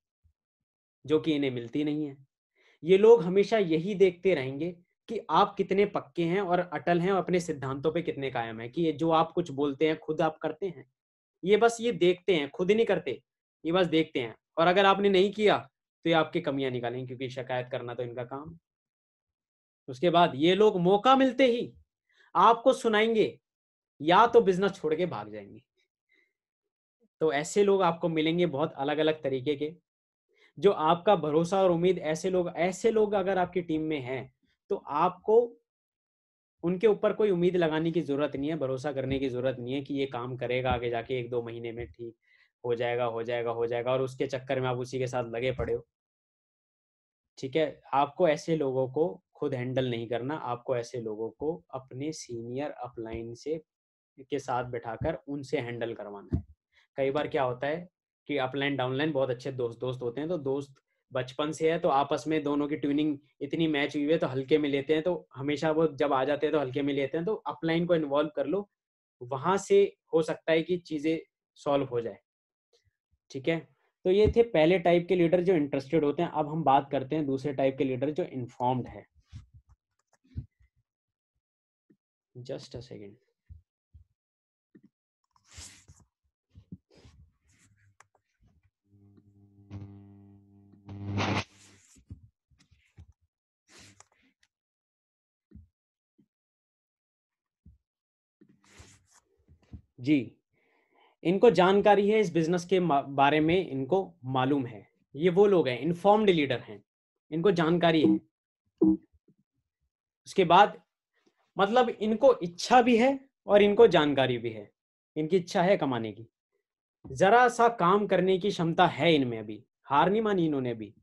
Speaker 1: जो कि इन्हें मिलती नहीं है ये लोग हमेशा यही देखते रहेंगे कि आप कितने पक्के हैं और अटल हैं और अपने सिद्धांतों पे कितने कायम हैं कि ये जो आप कुछ बोलते हैं खुद आप करते हैं ये बस ये देखते हैं खुद नहीं करते ये बस देखते हैं और अगर आपने नहीं किया तो ये आपकी कमियां निकालेंगे क्योंकि शिकायत करना तो इनका काम है उसके बाद ये लोग मौका मिलते ही आपको सुनाएंगे या तो बिजनेस छोड़ के भाग जाएंगे तो ऐसे लोग आपको मिलेंगे बहुत अलग अलग तरीके के जो आपका भरोसा और उम्मीद ऐसे लोग ऐसे लोग अगर आपकी टीम में हैं तो आपको उनके ऊपर कोई उम्मीद लगाने की जरूरत नहीं है भरोसा करने की जरूरत नहीं है कि ये काम करेगा आगे जाके एक दो महीने में ठीक हो जाएगा हो जाएगा हो जाएगा और उसके चक्कर में आप उसी के साथ लगे पड़े हो ठीक है आपको ऐसे लोगों को खुद हैंडल नहीं करना आपको ऐसे लोगों को अपने सीनियर अपलाइन से के साथ बैठाकर उनसे हैंडल करवाना है कई बार क्या होता है कि अपलाइन डाउनलाइन बहुत अच्छे दोस्त दोस्त होते हैं तो दोस्त बचपन से है तो आपस में दोनों की ट्यूनिंग इतनी मैच हुई है तो हल्के में लेते हैं तो हमेशा वो जब आ जाते हैं तो हल्के में लेते हैं तो अपलाइन को इन्वॉल्व कर लो वहां से हो सकता है कि चीजें सॉल्व हो जाए ठीक है तो ये थे पहले टाइप के लीडर जो इंटरेस्टेड होते हैं अब हम बात करते हैं दूसरे टाइप के लीडर जो इन्फॉर्म्ड है जस्ट अ सेकेंड जी इनको जानकारी है इस बिजनेस के बारे में इनको मालूम है ये वो लोग हैं इन्फॉर्म्ड लीडर हैं इनको जानकारी है उसके बाद मतलब इनको इच्छा भी है और इनको जानकारी भी है इनकी इच्छा है कमाने की जरा सा काम करने की क्षमता है इनमें अभी हार नहीं मानी इन्होंने भी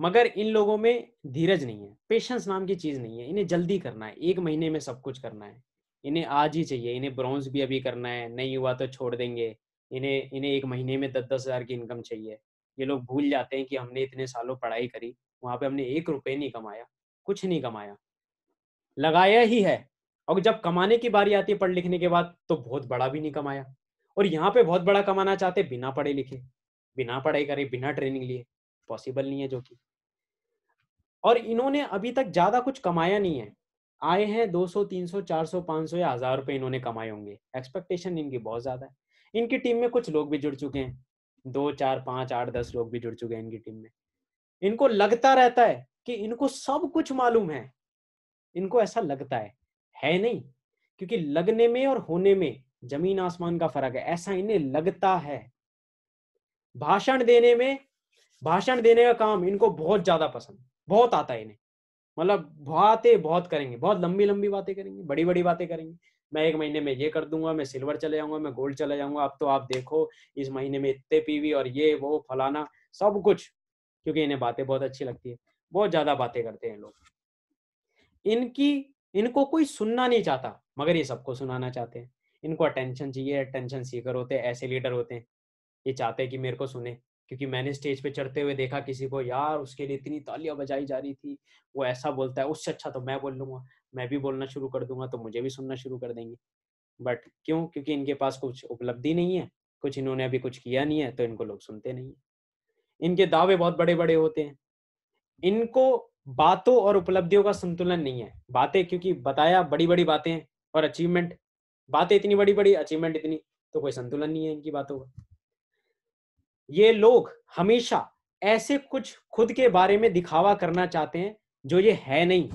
Speaker 1: मगर इन लोगों में धीरज नहीं है पेशेंस नाम की चीज नहीं है इन्हें जल्दी करना है एक महीने में सब कुछ करना है इन्हें आज ही चाहिए इन्हें ब्रॉन्ज भी अभी करना है नहीं हुआ तो छोड़ देंगे इन्हें इन्हें एक महीने में दस दस हजार की इनकम चाहिए ये लोग भूल जाते हैं कि हमने इतने सालों पढ़ाई करी वहां पे हमने एक रुपये नहीं कमाया कुछ नहीं कमाया लगाया ही है और जब कमाने की बारी आती है पढ़ लिखने के बाद तो बहुत बड़ा भी नहीं कमाया और यहाँ पे बहुत बड़ा कमाना चाहते बिना पढ़े लिखे बिना पढ़ाई करे बिना ट्रेनिंग लिए पॉसिबल नहीं है जो कि और इन्होंने अभी तक ज्यादा कुछ कमाया नहीं है आए हैं 200, 300, 400, 500 या हजार रुपए इन्होंने कमाए होंगे एक्सपेक्टेशन इनकी बहुत ज्यादा है इनकी टीम में कुछ लोग भी जुड़ चुके हैं दो चार पांच आठ दस लोग भी जुड़ चुके हैं इनकी टीम में इनको लगता रहता है कि इनको सब कुछ मालूम है इनको ऐसा लगता है है नहीं क्योंकि लगने में और होने में जमीन आसमान का फर्क है ऐसा इन्हें लगता है भाषण देने में भाषण देने का काम इनको बहुत ज्यादा पसंद बहुत आता है इन्हें मतलब बातें बहुत करेंगे बहुत लंबी लंबी बातें करेंगे बड़ी बड़ी बातें करेंगे मैं एक महीने में ये कर दूंगा मैं सिल्वर चले जाऊंगा मैं गोल्ड चले जाऊंगा अब तो आप देखो इस महीने में इतने पीवी और ये वो फलाना सब कुछ क्योंकि इन्हें बातें बहुत अच्छी लगती है बहुत ज्यादा बातें करते हैं लोग इनकी इनको कोई सुनना नहीं चाहता मगर ये सबको सुनाना चाहते हैं इनको अटेंशन चाहिए अटेंशन सीकर होते हैं ऐसे लीडर होते हैं ये चाहते हैं कि मेरे को सुने क्योंकि मैंने स्टेज पे चढ़ते हुए देखा किसी को यार उसके लिए इतनी तालियां बजाई जा रही थी वो ऐसा बोलता है उससे अच्छा तो मैं बोल लूंगा मैं भी बोलना शुरू कर दूंगा तो मुझे भी सुनना शुरू कर देंगे बट क्यों क्योंकि इनके पास कुछ उपलब्धि नहीं है कुछ इन्होंने अभी कुछ किया नहीं है तो इनको लोग सुनते नहीं है इनके दावे बहुत बड़े बड़े होते हैं इनको बातों और उपलब्धियों का संतुलन नहीं है बातें क्योंकि बताया बड़ी बड़ी बातें और अचीवमेंट बातें इतनी बड़ी बड़ी अचीवमेंट इतनी तो कोई संतुलन नहीं है इनकी बातों का ये लोग हमेशा ऐसे कुछ खुद के बारे में दिखावा करना चाहते हैं जो ये है नहीं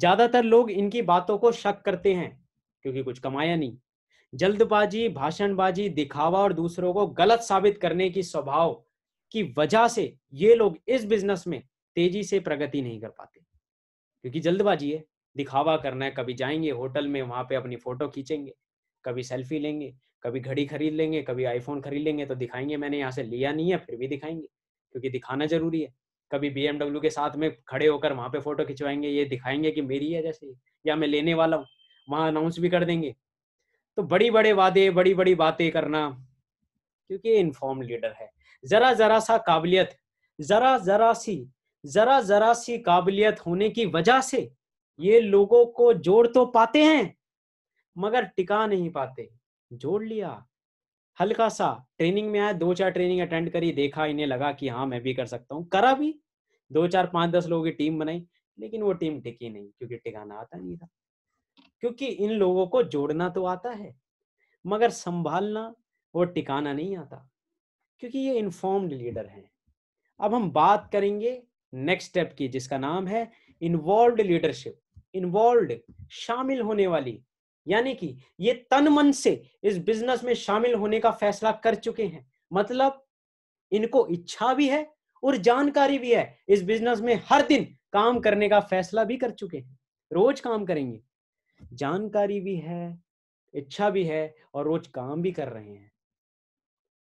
Speaker 1: ज्यादातर लोग इनकी बातों को शक करते हैं क्योंकि कुछ कमाया नहीं जल्दबाजी भाषणबाजी दिखावा और दूसरों को गलत साबित करने की स्वभाव की वजह से ये लोग इस बिजनेस में तेजी से प्रगति नहीं कर पाते क्योंकि जल्दबाजी है दिखावा करना है कभी जाएंगे होटल में वहां पे अपनी फोटो खींचेंगे कभी सेल्फी लेंगे कभी घड़ी खरीद लेंगे कभी आईफोन खरीद लेंगे तो दिखाएंगे मैंने यहाँ से लिया नहीं है फिर भी दिखाएंगे क्योंकि दिखाना जरूरी है कभी बी के साथ में खड़े होकर वहाँ पे फोटो खिंचवाएंगे ये दिखाएंगे कि मेरी है जैसे या मैं लेने वाला हूँ वहाँ अनाउंस भी कर देंगे तो बड़ी बड़े वादे बड़ी बड़ी बातें करना क्योंकि ये इनफॉर्म लीडर है जरा जरा सा काबिलियत जरा जरा सी जरा जरा सी काबिलियत होने की वजह से ये लोगों को जोड़ तो पाते हैं मगर टिका नहीं पाते जोड़ लिया हल्का सा ट्रेनिंग में आया दो चार ट्रेनिंग अटेंड करी देखा इन्हें लगा कि हाँ मैं भी कर सकता हूँ करा भी दो चार पांच दस लोगों की टीम बनाई लेकिन वो टीम टिकी नहीं क्योंकि टिकाना आता नहीं था क्योंकि इन लोगों को जोड़ना तो आता है मगर संभालना और टिकाना नहीं आता क्योंकि ये इन्फॉर्म्ड लीडर हैं अब हम बात करेंगे नेक्स्ट स्टेप की जिसका नाम है इन्वॉल्व लीडरशिप इन्वॉल्व शामिल होने वाली यानी कि ये तन मन से इस बिजनेस में शामिल होने का फैसला कर चुके हैं मतलब इनको इच्छा भी है और जानकारी भी है इस बिजनेस में हर दिन काम करने का फैसला भी कर चुके हैं रोज काम करेंगे जानकारी भी है इच्छा भी है और रोज काम भी कर रहे हैं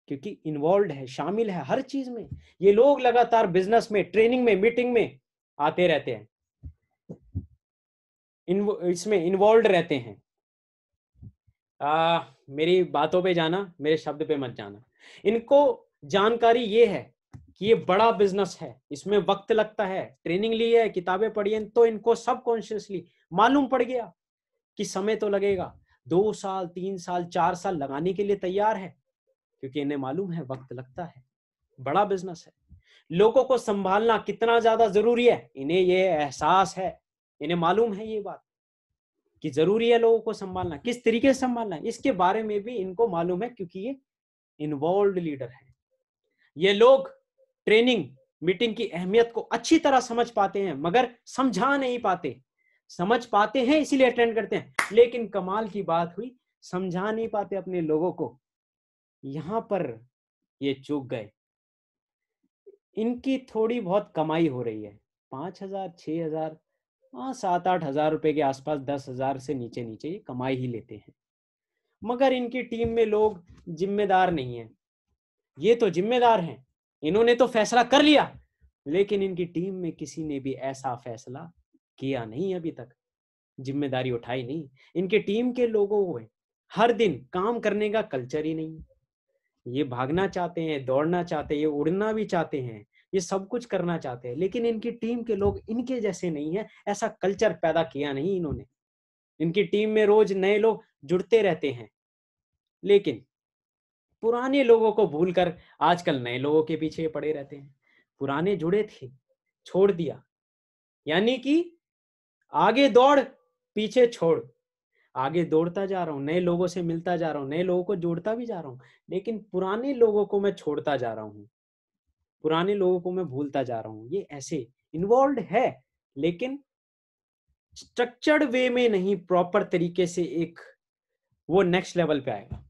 Speaker 1: क्योंकि इन्वॉल्व है शामिल है हर चीज में ये लोग लगातार बिजनेस में ट्रेनिंग में मीटिंग में आते रहते हैं इसमें इन्वॉल्व रहते हैं आ, मेरी बातों पे जाना मेरे शब्द पे मत जाना इनको जानकारी ये है कि ये बड़ा बिजनेस है इसमें वक्त लगता है ट्रेनिंग ली है किताबें पढ़ी हैं तो इनको सब कॉन्शियसली मालूम पड़ गया कि समय तो लगेगा दो साल तीन साल चार साल लगाने के लिए तैयार है क्योंकि इन्हें मालूम है वक्त लगता है बड़ा बिजनेस है लोगों को संभालना कितना ज्यादा जरूरी है इन्हें ये एहसास है इन्हें मालूम है ये बात कि जरूरी है लोगों को संभालना किस तरीके से संभालना इसके बारे में भी इनको मालूम है क्योंकि ये इन्वॉल्व लीडर है ये लोग ट्रेनिंग मीटिंग की अहमियत को अच्छी तरह समझ पाते हैं मगर समझा नहीं पाते समझ पाते हैं इसीलिए अटेंड करते हैं लेकिन कमाल की बात हुई समझा नहीं पाते अपने लोगों को यहां पर ये चूक गए इनकी थोड़ी बहुत कमाई हो रही है पांच हजार छह हजार हाँ सात आठ हजार रुपए के आसपास दस हजार से नीचे नीचे ये कमाई ही लेते हैं मगर इनकी टीम में लोग जिम्मेदार नहीं है ये तो जिम्मेदार हैं इन्होंने तो फैसला कर लिया लेकिन इनकी टीम में किसी ने भी ऐसा फैसला किया नहीं अभी तक जिम्मेदारी उठाई नहीं इनके टीम के लोगों को हर दिन काम करने का कल्चर ही नहीं ये भागना चाहते हैं दौड़ना चाहते हैं उड़ना भी चाहते हैं ये सब कुछ करना चाहते हैं लेकिन इनकी टीम के लोग इनके जैसे नहीं है ऐसा कल्चर पैदा किया नहीं इन्होंने इनकी टीम में रोज नए लोग जुड़ते रहते हैं लेकिन पुराने लोगों को भूलकर आजकल नए लोगों के पीछे पड़े रहते हैं पुराने जुड़े थे छोड़ दिया यानी कि आगे दौड़ पीछे छोड़ आगे दौड़ता जा रहा हूँ नए लोगों से मिलता जा रहा हूँ नए लोगों को जोड़ता भी जा रहा हूँ लेकिन पुराने लोगों को मैं छोड़ता जा रहा हूँ पुराने लोगों को मैं भूलता जा रहा हूँ ये ऐसे इन्वॉल्व है लेकिन स्ट्रक्चर्ड वे में नहीं प्रॉपर तरीके से एक वो नेक्स्ट लेवल पे आएगा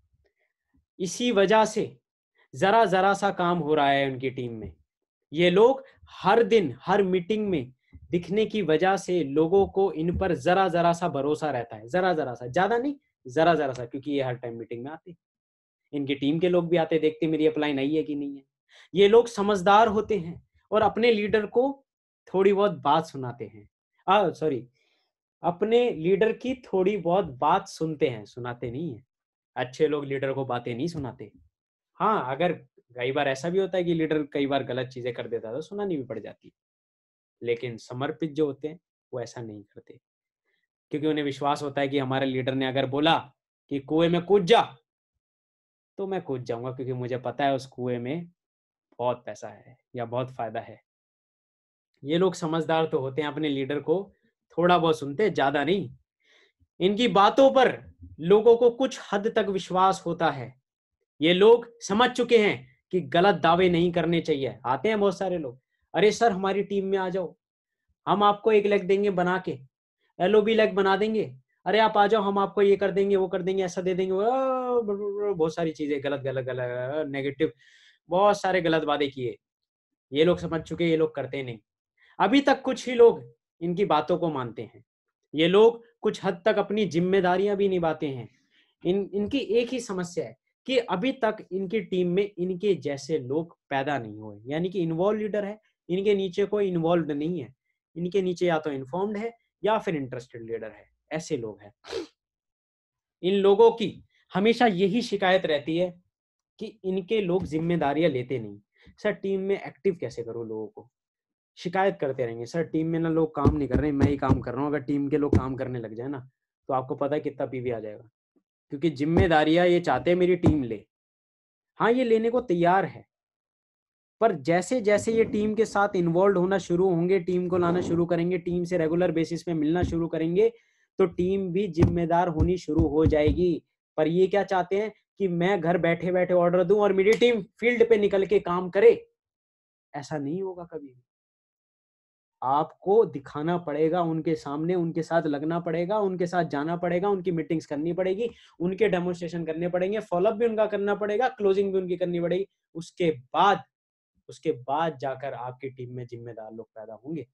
Speaker 1: इसी वजह से जरा जरा सा काम हो रहा है उनकी टीम में ये लोग हर दिन हर मीटिंग में दिखने की वजह से लोगों को इन पर जरा जरा सा भरोसा रहता है जरा जरा सा ज्यादा नहीं जरा जरा सा क्योंकि ये हर टाइम मीटिंग में आते इनकी टीम के लोग भी आते देखते मेरी अपलाइन आई है कि नहीं है ये लोग समझदार होते हैं और अपने लीडर को थोड़ी बहुत बात सुनाते हैं सॉरी अपने लीडर की थोड़ी बहुत बात सुनते हैं सुनाते नहीं है अच्छे लोग लीडर को बातें नहीं सुनाते हाँ अगर कई बार ऐसा भी होता है कि लीडर कई बार गलत चीजें कर देता है तो सुनानी भी पड़ जाती है लेकिन समर्पित जो होते हैं वो ऐसा नहीं करते क्योंकि उन्हें विश्वास होता है कि हमारे लीडर ने अगर बोला कि कुएं में कूद जा तो मैं कूद जाऊंगा क्योंकि मुझे पता है उस कुएं में बहुत पैसा है या बहुत फायदा है ये लोग समझदार तो होते हैं अपने लीडर को थोड़ा बहुत सुनते हैं ज्यादा नहीं इनकी बातों पर लोगों को कुछ हद तक विश्वास होता है ये लोग समझ चुके हैं कि गलत दावे नहीं करने चाहिए आते हैं बहुत सारे लोग अरे सर हमारी टीम में आ जाओ हम आपको एक लेग देंगे बना के एल ओ बी लेग बना देंगे अरे आप आ जाओ हम आपको ये कर देंगे वो कर देंगे ऐसा दे देंगे बहुत सारी चीजें गलत गलत गलत नेगेटिव बहुत सारे गलत वादे किए ये लोग समझ चुके ये लोग करते नहीं अभी तक कुछ ही लोग इनकी बातों को मानते हैं ये लोग कुछ हद तक अपनी जिम्मेदारियां भी निभाते हैं इन इनकी एक ही समस्या है कि अभी तक इनकी टीम में इनके जैसे लोग पैदा नहीं हुए यानी कि इन्वॉल्व लीडर है इनके नीचे कोई इन्वॉल्व नहीं है इनके नीचे या तो इन्फॉर्म्ड है या फिर इंटरेस्टेड लीडर है ऐसे लोग हैं इन लोगों की हमेशा यही शिकायत रहती है कि इनके लोग जिम्मेदारियां लेते नहीं सर टीम में एक्टिव कैसे करो लोगों को शिकायत करते रहेंगे सर टीम में ना लोग काम नहीं कर रहे मैं ही काम कर रहा हूँ अगर टीम के लोग काम करने लग जाए ना तो आपको पता है कितना पीवी आ जाएगा क्योंकि जिम्मेदारियां ये चाहते हैं मेरी टीम ले हाँ ये लेने को तैयार है पर जैसे जैसे ये टीम के साथ इन्वॉल्व होना शुरू होंगे टीम को लाना शुरू करेंगे टीम से रेगुलर बेसिस पे मिलना शुरू करेंगे तो टीम भी जिम्मेदार होनी शुरू हो जाएगी पर ये क्या चाहते हैं कि मैं घर बैठे बैठे ऑर्डर दूं और मेरी टीम फील्ड पे निकल के काम करे ऐसा नहीं होगा कभी आपको दिखाना पड़ेगा उनके सामने उनके साथ लगना पड़ेगा उनके साथ जाना पड़ेगा उनकी मीटिंग्स करनी पड़ेगी उनके डेमोन्स्ट्रेशन करने पड़ेंगे फॉलोअप भी उनका करना पड़ेगा क्लोजिंग भी उनकी करनी पड़ेगी उसके बाद उसके बाद जाकर आपकी टीम में जिम्मेदार लोग पैदा होंगे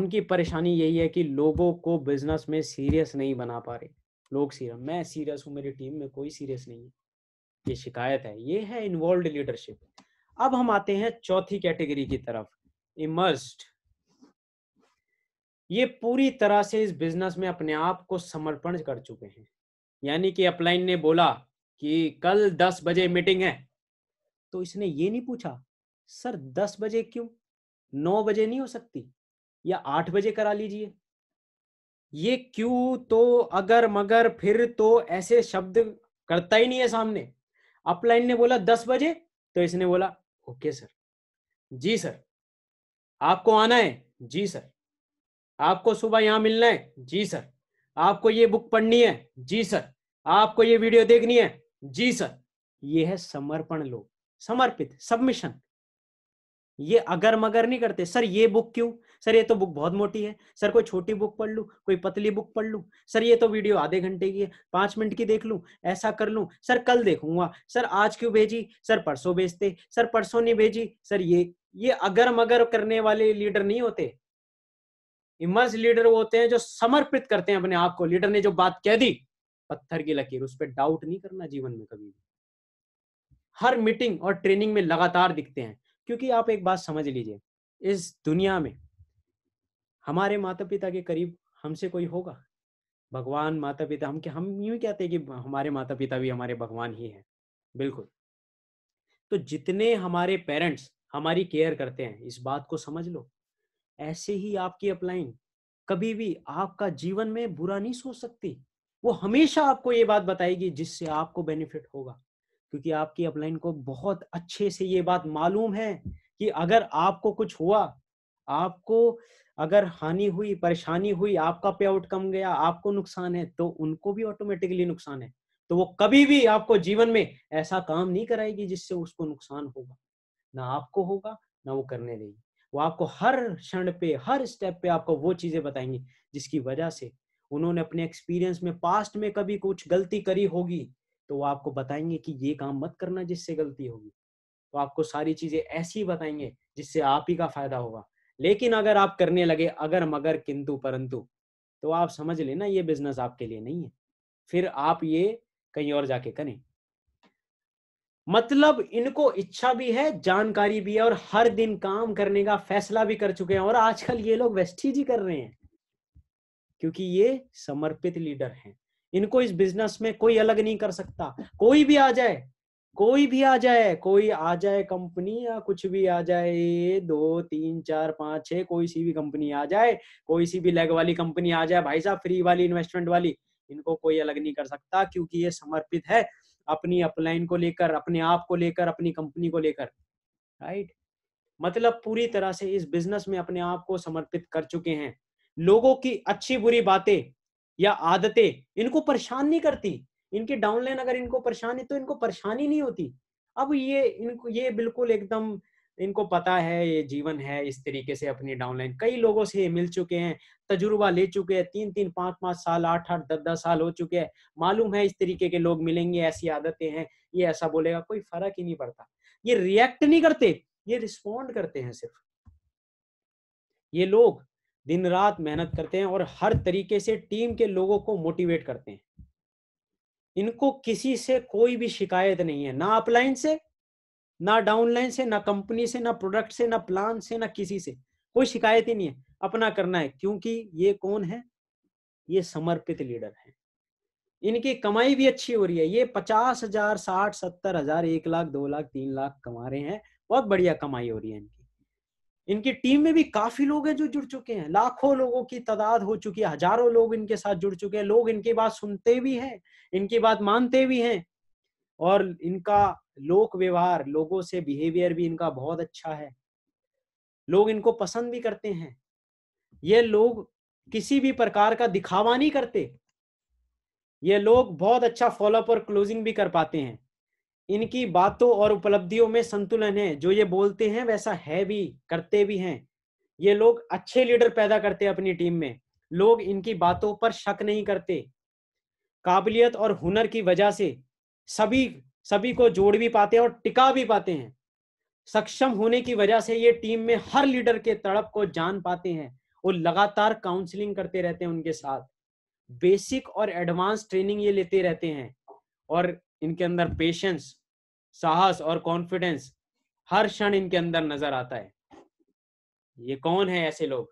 Speaker 1: उनकी परेशानी यही है कि लोगों को बिजनेस में सीरियस नहीं बना पा रहे लोग सीरियस मैं सीरियस हूँ मेरी टीम में कोई सीरियस नहीं है ये शिकायत है ये है इन्वॉल्व लीडरशिप अब हम आते हैं चौथी कैटेगरी की तरफ इमर्स्ड ये पूरी तरह से इस बिजनेस में अपने आप को समर्पण कर चुके हैं यानी कि अपलाइन ने बोला कि कल दस बजे मीटिंग है तो इसने ये नहीं पूछा सर दस बजे क्यों नौ बजे नहीं हो सकती या आठ बजे करा लीजिए ये क्यों तो अगर मगर फिर तो ऐसे शब्द करता ही नहीं है सामने अपलाइन ने बोला दस बजे तो इसने बोला ओके सर जी सर आपको आना है जी सर आपको सुबह यहां मिलना है जी सर आपको ये बुक पढ़नी है जी सर आपको ये वीडियो देखनी है जी सर ये है समर्पण लोग समर्पित सबमिशन ये अगर मगर नहीं करते सर ये बुक क्यों सर ये तो बुक बहुत मोटी है सर कोई छोटी बुक पढ़ लू कोई पतली बुक पढ़ लू सर ये तो वीडियो आधे घंटे की है पांच मिनट की देख लू ऐसा कर लू सर कल देखूंगा सर आज क्यों भेजी सर परसों भेजते सर परसों नहीं भेजी सर ये ये अगर मगर करने वाले लीडर नहीं होते इमर्स लीडर वो होते हैं जो समर्पित करते हैं अपने आप को लीडर ने जो बात कह दी पत्थर की लकीर उस पर डाउट नहीं करना जीवन में कभी भी हर मीटिंग और ट्रेनिंग में लगातार दिखते हैं क्योंकि आप एक बात समझ लीजिए इस दुनिया में हमारे माता पिता के करीब हमसे कोई होगा भगवान माता पिता हम हम यूं कहते हैं कि हमारे माता पिता भी हमारे भगवान ही हैं बिल्कुल तो जितने हमारे पेरेंट्स हमारी केयर करते हैं इस बात को समझ लो ऐसे ही आपकी अपलाइन कभी भी आपका जीवन में बुरा नहीं सोच सकती वो हमेशा आपको ये बात बताएगी जिससे आपको बेनिफिट होगा क्योंकि आपकी अपलाइन को बहुत अच्छे से ये बात मालूम है कि अगर आपको कुछ हुआ आपको अगर हानि हुई परेशानी हुई आपका पे आउट कम गया आपको नुकसान है तो उनको भी ऑटोमेटिकली नुकसान है तो वो कभी भी आपको जीवन में ऐसा काम नहीं कराएगी जिससे उसको नुकसान होगा ना आपको होगा ना वो करने देगी वो आपको हर क्षण पे हर स्टेप पे आपको वो चीजें बताएंगी जिसकी वजह से उन्होंने अपने एक्सपीरियंस में पास्ट में कभी कुछ गलती करी होगी तो वो आपको बताएंगे कि ये काम मत करना जिससे गलती होगी तो आपको सारी चीजें ऐसी बताएंगे जिससे आप ही का फायदा होगा लेकिन अगर आप करने लगे अगर मगर किंतु परंतु तो आप समझ लेना ये बिजनेस आपके लिए नहीं है फिर आप ये कहीं और जाके करें मतलब इनको इच्छा भी है जानकारी भी है और हर दिन काम करने का फैसला भी कर चुके हैं और आजकल ये लोग वेस्टीज ही कर रहे हैं क्योंकि ये समर्पित लीडर हैं इनको इस बिजनेस में कोई अलग नहीं कर सकता कोई भी आ जाए कोई भी आ जाए कोई आ जाए कंपनी या कुछ भी आ जाए दो तीन चार पांच छह कोई सी भी कंपनी आ जाए कोई सी भी लेग वाली कंपनी आ जाए भाई साहब फ्री वाली इन्वेस्टमेंट वाली इनको कोई अलग नहीं कर सकता क्योंकि ये समर्पित है अपनी अपलाइन को लेकर अपने आप को लेकर अपनी कंपनी को लेकर राइट मतलब पूरी तरह से इस बिजनेस में अपने आप को समर्पित कर चुके हैं लोगों की अच्छी बुरी बातें या आदतें इनको परेशान नहीं करती इनकी डाउनलाइन अगर इनको परेशानी तो इनको परेशानी नहीं होती अब ये इनको ये बिल्कुल एकदम इनको पता है ये जीवन है इस तरीके से अपनी डाउनलाइन कई लोगों से मिल चुके हैं तजुर्बा ले चुके हैं तीन तीन पाँच पाँच साल आठ आठ दस दस साल हो चुके हैं मालूम है इस तरीके के लोग मिलेंगे ऐसी आदतें हैं ये ऐसा बोलेगा कोई फर्क ही नहीं पड़ता ये रिएक्ट नहीं करते ये रिस्पॉन्ड करते हैं सिर्फ ये लोग दिन रात मेहनत करते हैं और हर तरीके से टीम के लोगों को मोटिवेट करते हैं इनको किसी से कोई भी शिकायत नहीं है ना अपलाइन से ना डाउनलाइन से ना कंपनी से ना प्रोडक्ट से ना प्लान से ना किसी से कोई शिकायत ही नहीं है अपना करना है क्योंकि ये कौन है ये समर्पित लीडर है इनकी कमाई भी अच्छी हो रही है ये पचास हजार साठ सत्तर हजार एक लाख दो लाख तीन लाख कमा रहे हैं बहुत बढ़िया कमाई हो रही है इनकी इनकी टीम में भी काफी लोग हैं जो जुड़ चुके हैं लाखों लोगों की तादाद हो चुकी है हजारों लोग इनके साथ जुड़ चुके हैं लोग इनकी बात सुनते भी हैं इनकी बात मानते भी हैं और इनका लोक व्यवहार लोगों से बिहेवियर भी इनका बहुत अच्छा है लोग इनको पसंद भी करते हैं ये लोग किसी भी प्रकार का दिखावा नहीं करते ये लोग बहुत अच्छा फॉलोअप और क्लोजिंग भी कर पाते हैं इनकी बातों और उपलब्धियों में संतुलन है जो ये बोलते हैं वैसा है भी करते भी हैं ये लोग अच्छे लीडर पैदा करते हैं अपनी टीम में लोग इनकी बातों पर शक नहीं करते काबिलियत और हुनर की वजह से सभी सभी को जोड़ भी पाते हैं और टिका भी पाते हैं सक्षम होने की वजह से ये टीम में हर लीडर के तड़प को जान पाते हैं और लगातार काउंसलिंग करते रहते हैं उनके साथ बेसिक और एडवांस ट्रेनिंग ये लेते रहते हैं और इनके अंदर पेशेंस साहस और कॉन्फिडेंस हर क्षण इनके अंदर नजर आता है ये कौन है ऐसे लोग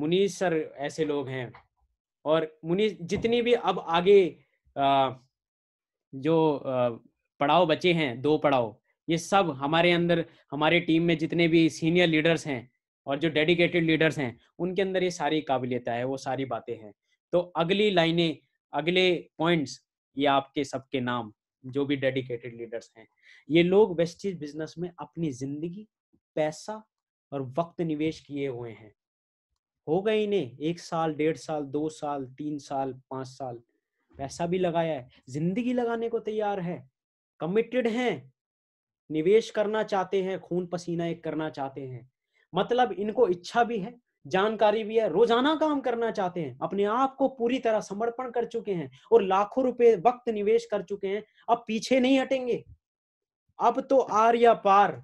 Speaker 1: मुनीष सर ऐसे लोग हैं और मुनीष जितनी भी अब आगे आ, जो आ, पड़ाव बचे हैं दो पड़ाव ये सब हमारे अंदर हमारे टीम में जितने भी सीनियर लीडर्स हैं और जो डेडिकेटेड लीडर्स हैं उनके अंदर ये सारी काबिलियत है वो सारी बातें हैं तो अगली लाइनें अगले पॉइंट्स ये आपके सबके नाम जो भी डेडिकेटेड लीडर्स हैं ये लोग वेस्टेज बिजनेस में अपनी जिंदगी पैसा और वक्त निवेश किए हुए हैं हो गए इन्हें एक साल डेढ़ साल दो साल तीन साल पांच साल पैसा भी लगाया है जिंदगी लगाने को तैयार है कमिटेड हैं निवेश करना चाहते हैं खून पसीना एक करना चाहते हैं मतलब इनको इच्छा भी है जानकारी भी है रोजाना काम करना चाहते हैं अपने आप को पूरी तरह समर्पण कर चुके हैं और लाखों रुपए वक्त निवेश कर चुके हैं अब पीछे नहीं हटेंगे अब तो आर या पार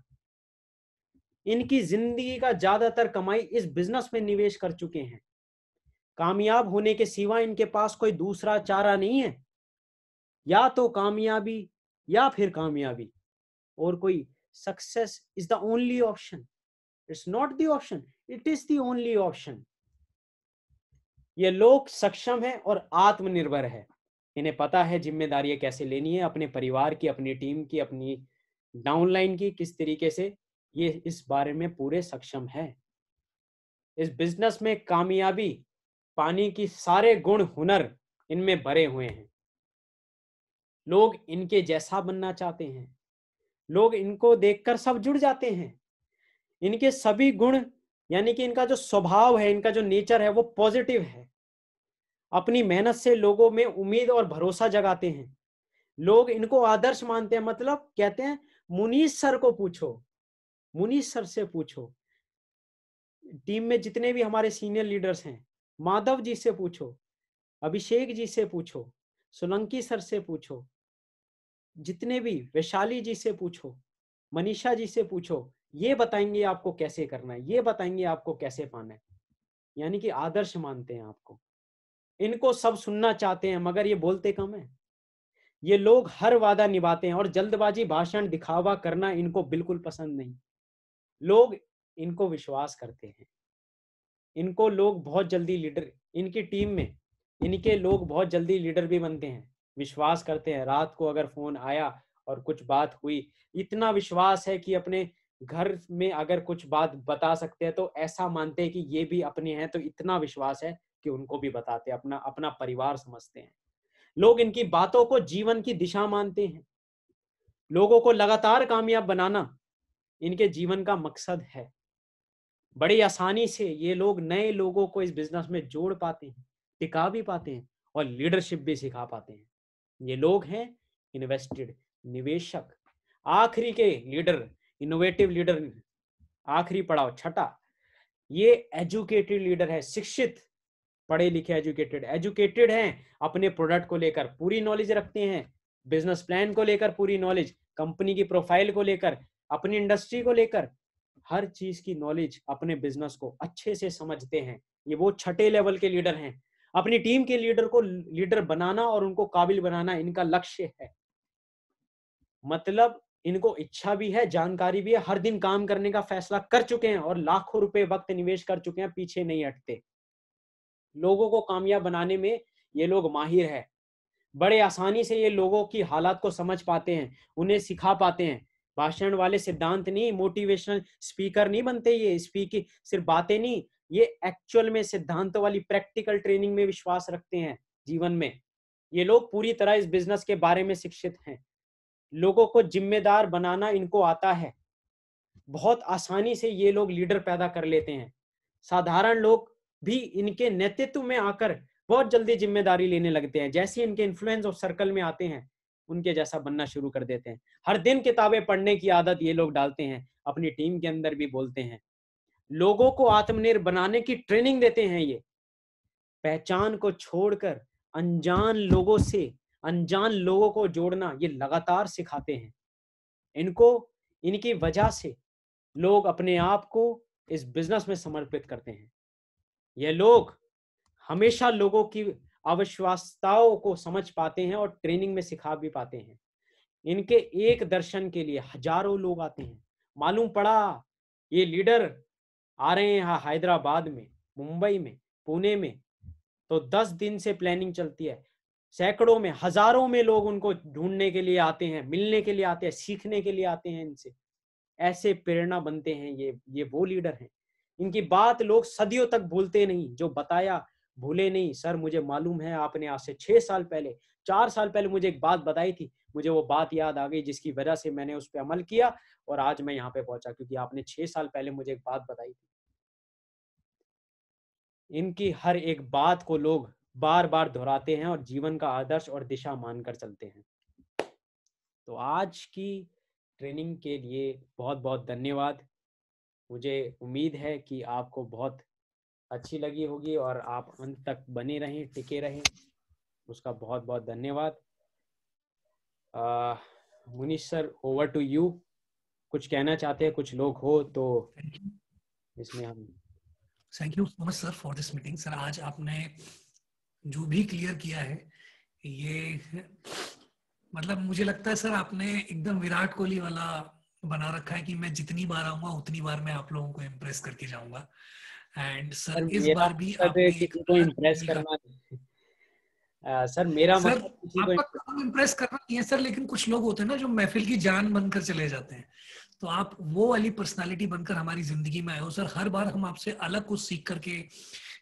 Speaker 1: इनकी जिंदगी का ज्यादातर कमाई इस बिजनेस में निवेश कर चुके हैं कामयाब होने के सिवा इनके पास कोई दूसरा चारा नहीं है या तो कामयाबी या फिर कामयाबी और कोई success is the only option it's not the option it is the only option ये लोग सक्षम है और आत्मनिर्भर है इन्हें पता है जिम्मेदारियां कैसे लेनी है अपने परिवार की अपनी टीम की अपनी डाउनलाइन की किस तरीके से ये इस बारे में पूरे सक्षम है इस बिजनेस में कामयाबी पानी की सारे गुण हुनर इनमें भरे हुए हैं लोग इनके जैसा बनना चाहते हैं लोग इनको देखकर सब जुड़ जाते हैं इनके सभी गुण यानी कि इनका जो स्वभाव है इनका जो नेचर है वो पॉजिटिव है अपनी मेहनत से लोगों में उम्मीद और भरोसा जगाते हैं लोग इनको आदर्श मानते हैं मतलब कहते हैं मुनीश सर को पूछो मुनीश सर से पूछो टीम में जितने भी हमारे सीनियर लीडर्स हैं माधव जी से पूछो अभिषेक जी से पूछो सोलंकी सर से पूछो जितने भी वैशाली जी से पूछो मनीषा जी से पूछो ये बताएंगे आपको कैसे करना है ये बताएंगे आपको कैसे पाना है यानी कि आदर्श मानते हैं आपको इनको सब सुनना चाहते हैं मगर ये बोलते कम है ये लोग हर वादा निभाते हैं और जल्दबाजी भाषण दिखावा करना इनको बिल्कुल पसंद नहीं लोग इनको विश्वास करते हैं इनको लोग बहुत जल्दी लीडर इनकी टीम में इनके लोग बहुत जल्दी लीडर भी बनते हैं विश्वास करते हैं रात को अगर फोन आया और कुछ बात हुई इतना विश्वास है कि अपने घर में अगर कुछ बात बता सकते हैं तो ऐसा मानते हैं कि ये भी अपने हैं तो इतना विश्वास है कि उनको भी बताते हैं अपना अपना परिवार समझते हैं लोग इनकी बातों को जीवन की दिशा मानते हैं लोगों को लगातार कामयाब बनाना इनके जीवन का मकसद है बड़ी आसानी से ये लोग नए लोगों को इस बिजनेस में जोड़ पाते हैं टिका भी पाते हैं और लीडरशिप भी सिखा पाते हैं ये लोग हैं इन्वेस्टेड निवेशक आखिरी के लीडर इनोवेटिव लीडर आखिरी पड़ाव छठा ये एजुकेटेड लीडर है शिक्षित पढ़े लिखे एजुकेटेड एजुकेटेड हैं अपने प्रोडक्ट को लेकर पूरी नॉलेज रखते हैं बिजनेस प्लान को लेकर पूरी नॉलेज कंपनी की प्रोफाइल को लेकर अपनी इंडस्ट्री को लेकर हर चीज की नॉलेज अपने बिजनेस को अच्छे से समझते हैं ये वो छठे लेवल के लीडर हैं अपनी टीम के लीडर को लीडर बनाना और उनको काबिल बनाना इनका लक्ष्य है मतलब इनको इच्छा भी है जानकारी भी है हर दिन काम करने का फैसला कर चुके हैं और लाखों रुपए वक्त निवेश कर चुके हैं पीछे नहीं हटते लोगों को कामयाब बनाने में ये लोग माहिर है बड़े आसानी से ये लोगों की हालात को समझ पाते हैं उन्हें सिखा पाते हैं भाषण वाले सिद्धांत नहीं मोटिवेशनल स्पीकर नहीं बनते ये स्पीक सिर्फ बातें नहीं ये एक्चुअल में सिद्धांत वाली प्रैक्टिकल ट्रेनिंग में विश्वास रखते हैं जीवन में ये लोग पूरी तरह इस बिजनेस के बारे में शिक्षित हैं लोगों को जिम्मेदार बनाना इनको आता है बहुत आसानी से ये लोग लीडर पैदा कर लेते हैं साधारण लोग भी इनके नेतृत्व में आकर बहुत जल्दी जिम्मेदारी लेने लगते हैं जैसे इनके इन्फ्लुएंस और सर्कल में आते हैं उनके जैसा बनना शुरू कर देते हैं हर दिन किताबें पढ़ने की आदत ये लोग डालते हैं अपनी टीम के अंदर भी बोलते हैं लोगों को आत्मनिर्भर बनाने की ट्रेनिंग देते हैं ये पहचान को छोड़कर अनजान लोगों से अनजान लोगों को जोड़ना ये लगातार सिखाते हैं इनको इनकी वजह से लोग अपने आप को इस बिजनेस में समर्पित करते हैं ये लोग हमेशा लोगों की अविश्वासताओं को समझ पाते हैं और ट्रेनिंग में सिखा भी पाते हैं इनके एक दर्शन के लिए हजारों लोग आते हैं मालूम पड़ा ये लीडर आ रहे हैं हैदराबाद में मुंबई में पुणे में तो दस दिन से प्लानिंग चलती है सैकड़ों में हजारों में लोग उनको ढूंढने के लिए आते हैं मिलने के लिए आते हैं सीखने के लिए आते हैं इनसे ऐसे प्रेरणा बनते हैं ये ये वो लीडर हैं इनकी बात लोग सदियों तक भूलते नहीं जो बताया भूले नहीं सर मुझे मालूम है आपने आज से छह साल पहले चार साल पहले मुझे एक बात बताई थी मुझे वो बात याद आ गई जिसकी वजह से मैंने उस पर अमल किया और आज मैं यहाँ पे पहुंचा क्योंकि आपने छह साल पहले मुझे एक बात बताई थी इनकी हर एक बात को लोग बार बार दोहराते हैं और जीवन का आदर्श और दिशा मानकर चलते हैं तो आज की ट्रेनिंग के लिए बहुत बहुत धन्यवाद मुझे उम्मीद है कि आपको बहुत अच्छी लगी होगी और आप अंत तक बने रहें टिके रहें उसका बहुत बहुत धन्यवाद Munish sir over to you कुछ कहना चाहते हैं कुछ लोग हो तो इसमें हम
Speaker 2: thank you so much sir for this meeting sir आज आपने जो भी क्लियर किया है ये मतलब मुझे लगता है सर आपने एकदम विराट कोहली वाला बना रखा है कि मैं जितनी बार आऊंगा उतनी बार मैं आप लोगों को इम्प्रेस करके जाऊंगा एंड सर इस बार भी मतलब आपको इम्प्रेस करना आ, सर मेरा मतलब सर, आपका काम इम्प्रेस करना नहीं है सर लेकिन कुछ लोग होते हैं ना जो महफिल की जान बनकर चले जाते हैं तो आप वो वाली पर्सनालिटी बनकर हमारी जिंदगी में आए हो सर हर बार हम आपसे अलग कुछ सीख करके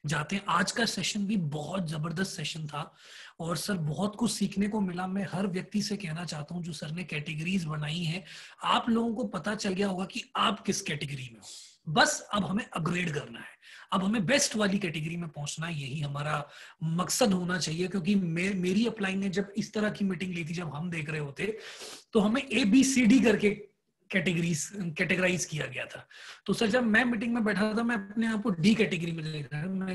Speaker 2: जाते हैं आज का सेशन भी बहुत जबरदस्त सेशन था और सर बहुत कुछ सीखने को मिला मैं हर व्यक्ति से कहना चाहता हूँ जो सर ने कैटेगरीज बनाई है आप लोगों को पता चल गया होगा कि आप किस कैटेगरी में हो बस अब हमें अपग्रेड करना है अब हमें बेस्ट वाली कैटेगरी में पहुंचना यही हमारा मकसद होना चाहिए क्योंकि मे, मेरी अप्लाई ने जब इस तरह की मीटिंग ली थी जब हम देख रहे होते तो हमें ए बी सी डी करके कैटेगरीज कैटेगराइज किया गया था तो सर जब मैं मीटिंग में बैठा था मैं अपने आप को डी कैटेगरी में ले रहा मैं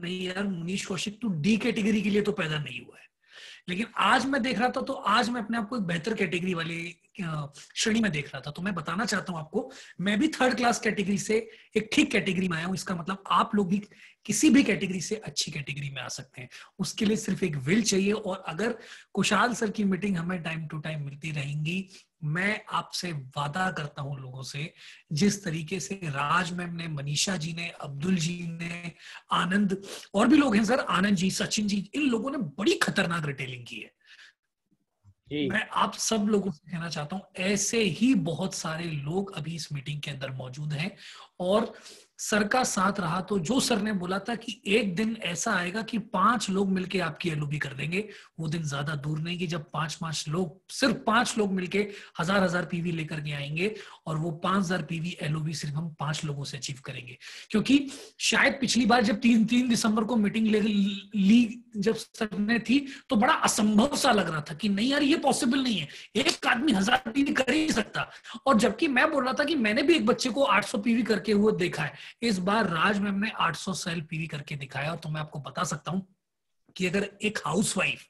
Speaker 2: नहीं यार मुनीश कौशिक तू डी कैटेगरी के लिए तो पैदा नहीं हुआ है लेकिन आज मैं देख रहा था तो आज मैं अपने आप को एक बेहतर कैटेगरी वाले श्रेणी में देख रहा था तो मैं बताना चाहता हूँ आपको मैं भी थर्ड क्लास कैटेगरी से एक ठीक कैटेगरी में आया हूँ इसका मतलब आप लोग भी किसी भी कैटेगरी से अच्छी कैटेगरी में आ सकते हैं उसके लिए सिर्फ एक विल चाहिए और अगर कुशाल सर की मीटिंग हमें टाइम टू टाइम मिलती रहेंगी मैं आपसे वादा करता हूं लोगों से जिस तरीके से राज मैम ने मनीषा जी ने अब्दुल जी ने आनंद और भी लोग हैं सर आनंद जी सचिन जी इन लोगों ने बड़ी खतरनाक रिटेलिंग की है मैं आप सब लोगों से कहना चाहता हूं ऐसे ही बहुत सारे लोग अभी इस मीटिंग के अंदर मौजूद हैं और सर का साथ रहा तो जो सर ने बोला था कि एक दिन ऐसा आएगा कि पांच लोग मिलके आपकी एलओबी कर देंगे वो दिन ज्यादा दूर नहीं कि जब पांच पांच लोग सिर्फ पांच लोग मिलके हजार हजार पीवी लेकर के आएंगे और वो पांच हजार पीवी एलओबी सिर्फ हम पांच लोगों से अचीव करेंगे क्योंकि शायद पिछली बार जब तीन तीन दिसंबर को मीटिंग ले ली जब सर ने थी तो बड़ा असंभव सा लग रहा था कि नहीं यार ये पॉसिबल नहीं है एक आदमी हजार पीवी कर ही सकता और जबकि मैं बोल रहा था कि मैंने भी एक बच्चे को आठ पीवी करके हुए देखा है इस बार राज मैम ने 800 सेल पीवी करके दिखाया और तो मैं आपको बता सकता हूं कि अगर एक हाउसवाइफ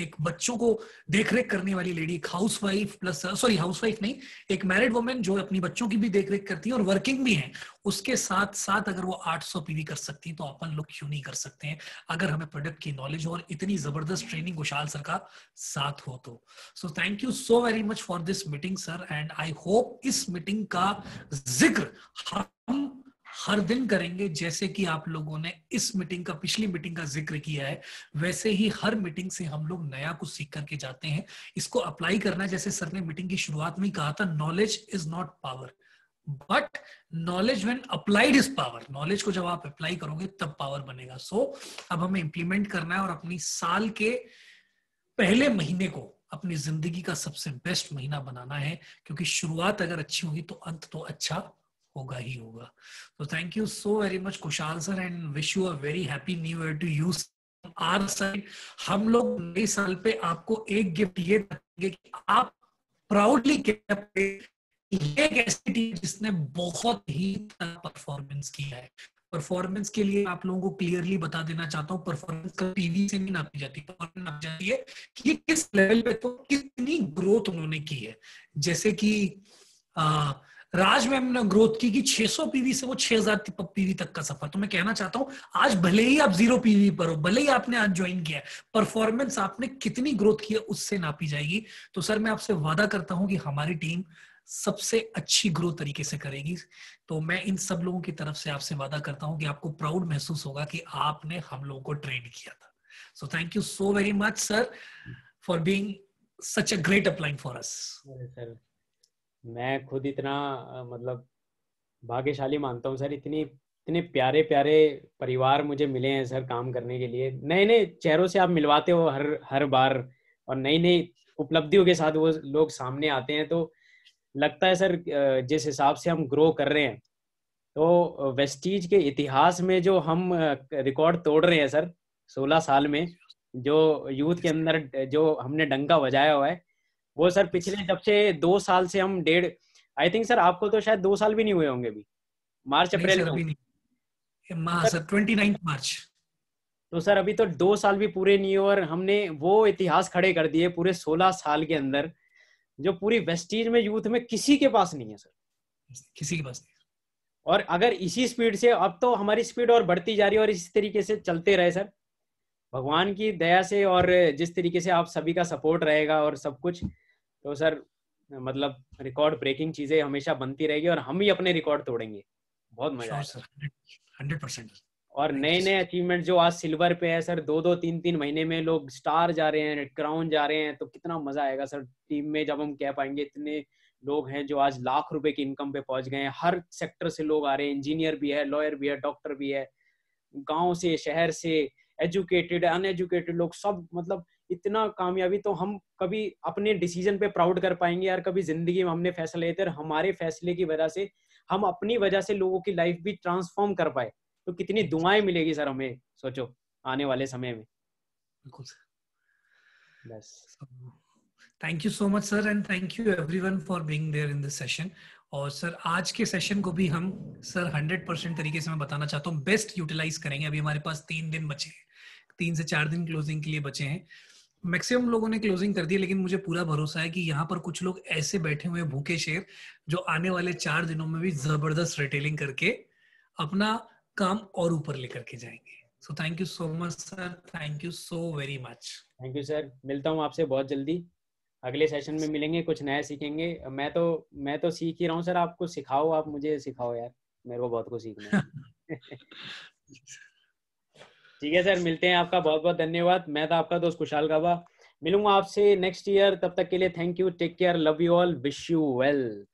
Speaker 2: एक बच्चों को देखरेख करने वाली lady housewife plus sorry housewife नहीं एक मैरिड वुमेन जो अपनी बच्चों की भी देखरेख करती है और वर्किंग भी है उसके साथ साथ अगर वो 800 पीवी कर सकती है तो अपन लोग क्यों नहीं कर सकते हैं अगर हमें प्रोडक्ट की नॉलेज और इतनी जबरदस्त ट्रेनिंग गुशाल सर का साथ हो तो so thank you so very much for this meeting sir and I hope इस मीटिंग का जिक्र हम हर दिन करेंगे जैसे कि आप लोगों ने इस मीटिंग का पिछली मीटिंग का जिक्र किया है वैसे ही हर मीटिंग से हम लोग नया कुछ सीख करके जाते हैं इसको अप्लाई करना जैसे सर ने मीटिंग की शुरुआत में कहा था knowledge is not power but knowledge when applied is power knowledge को जब आप अप्लाई करोगे तब पावर बनेगा सो so, अब हमें इंप्लीमेंट करना है और अपनी साल के पहले महीने को अपनी जिंदगी का सबसे बेस्ट महीना बनाना है क्योंकि शुरुआत अगर अच्छी होगी तो अंत तो अच्छा होगा ही होगा तो thank you so very much Kushal sir and wish you a very happy new year to your side हम लोग नए साल पे आपको एक गिफ्ट ये देंगे कि आप प्राउडली ये एक ऐसी टीम जिसने बहुत ही परफॉर्मेंस किया है परफॉर्मेंस के लिए आप लोगों को क्लियरली बता देना चाहता हूँ परफॉर्मेंस का टीवी से नहीं नापी जाती परफॉर्मेंस नापी जाती है कि किस लेवल पे तो कितनी ग्रोथ उन्होंने की है जैसे कि आ, राज में हमने ग्रोथ की कि 600 पीवी से वो 6000 पीवी तक का सफर तो मैं कहना चाहता हूँ आज भले ही आप जीरो पीवी पर हो भले ही आपने आज ज्वाइन किया परफॉर्मेंस आपने कितनी ग्रोथ की है उससे नापी जाएगी तो सर मैं आपसे वादा करता हूँ कि हमारी टीम सबसे अच्छी ग्रोथ तरीके से करेगी तो मैं इन सब लोगों की तरफ से आपसे वादा करता हूँ कि आपको प्राउड महसूस होगा कि आपने हम लोगों को ट्रेन किया था so thank you so very much sir for being such a great upline for us sir
Speaker 1: मैं खुद इतना मतलब भाग्यशाली मानता हूँ सर इतनी इतने प्यारे प्यारे परिवार मुझे मिले हैं सर काम करने के लिए नए नए चेहरों से आप मिलवाते हो हर हर बार और नई नई उपलब्धियों के साथ वो लोग सामने आते हैं तो लगता है सर जिस हिसाब से हम ग्रो कर रहे हैं तो वेस्टीज के इतिहास में जो हम रिकॉर्ड तोड़ रहे हैं सर 16 साल में जो यूथ के अंदर जो हमने डंका बजाया हुआ है वो सर पिछले जब से दो साल से हम डेढ़ आई थिंक सर आपको तो शायद दो साल भी नहीं हुए होंगे अभी मार्च अप्रैल
Speaker 2: मार्च
Speaker 1: तो सर अभी तो दो साल भी पूरे नहीं हुए और हमने वो इतिहास खड़े कर दिए पूरे सोलह साल के अंदर जो पूरी वेस्टीज में यूथ में किसी के पास नहीं है सर किसी के पास नहीं और अगर इसी स्पीड से अब तो हमारी स्पीड और बढ़ती जा रही है और इसी तरीके से चलते रहे सर भगवान की दया से और जिस तरीके से आप सभी का सपोर्ट रहेगा और सब कुछ तो सर मतलब रिकॉर्ड ब्रेकिंग चीजें हमेशा बनती रहेगी और हम ही अपने रिकॉर्ड तोड़ेंगे बहुत मजा हंड्रेड परसेंट और नए नए अचीवमेंट जो आज सिल्वर पे है सर दो दो तीन तीन महीने में लोग स्टार जा रहे हैं क्राउन जा रहे हैं तो कितना मजा आएगा सर टीम में जब हम कह पाएंगे इतने लोग हैं जो आज लाख रुपए की इनकम पे पहुंच गए हैं हर सेक्टर से लोग आ रहे हैं इंजीनियर भी है लॉयर भी है डॉक्टर भी है गाँव से शहर से एजुकेटेड अनएजुकेटेड लोग सब मतलब इतना कामयाबी तो हम कभी अपने डिसीजन पे प्राउड कर पाएंगे यार कभी जिंदगी में हमने फैसला लेते और हमारे फैसले की वजह से हम अपनी वजह से लोगों की लाइफ भी ट्रांसफॉर्म कर पाए तो कितनी दुआएं मिलेगी सर हमें सोचो आने वाले समय में
Speaker 2: बस thank you so much sir and thank you everyone for being there in this session और सर आज के सेशन को भी हम सर हंड्रेड परसेंट तरीके से मैं बताना चाहता हूँ बेस्ट यूटिलाइज करेंगे अभी हमारे पास तीन दिन बचे हैं तीन से चार दिन क्लोजिंग के लिए बचे हैं मैक्सिमम लोगों ने क्लोजिंग कर दी लेकिन मुझे पूरा भरोसा है कि यहाँ पर कुछ लोग ऐसे बैठे हुए भूखे शेर जो आने वाले चार दिनों में भी जबरदस्त रिटेलिंग करके अपना काम और ऊपर लेकर के जाएंगे so thank you so much sir thank you so very much
Speaker 1: thank you sir मिलता हूँ आपसे बहुत जल्दी अगले सेशन में मिलेंगे कुछ नया सीखेंगे मैं तो मैं तो सीख ही रहा हूँ सर आपको सिखाओ आप मुझे सिखाओ यार मेरे को बहुत कुछ सीखना है ठीक है सर मिलते हैं आपका बहुत बहुत धन्यवाद मैं था आपका दोस्त खुशहाल गाबा मिलूंगा आपसे नेक्स्ट ईयर तब तक के लिए thank you take care love you all wish you wealth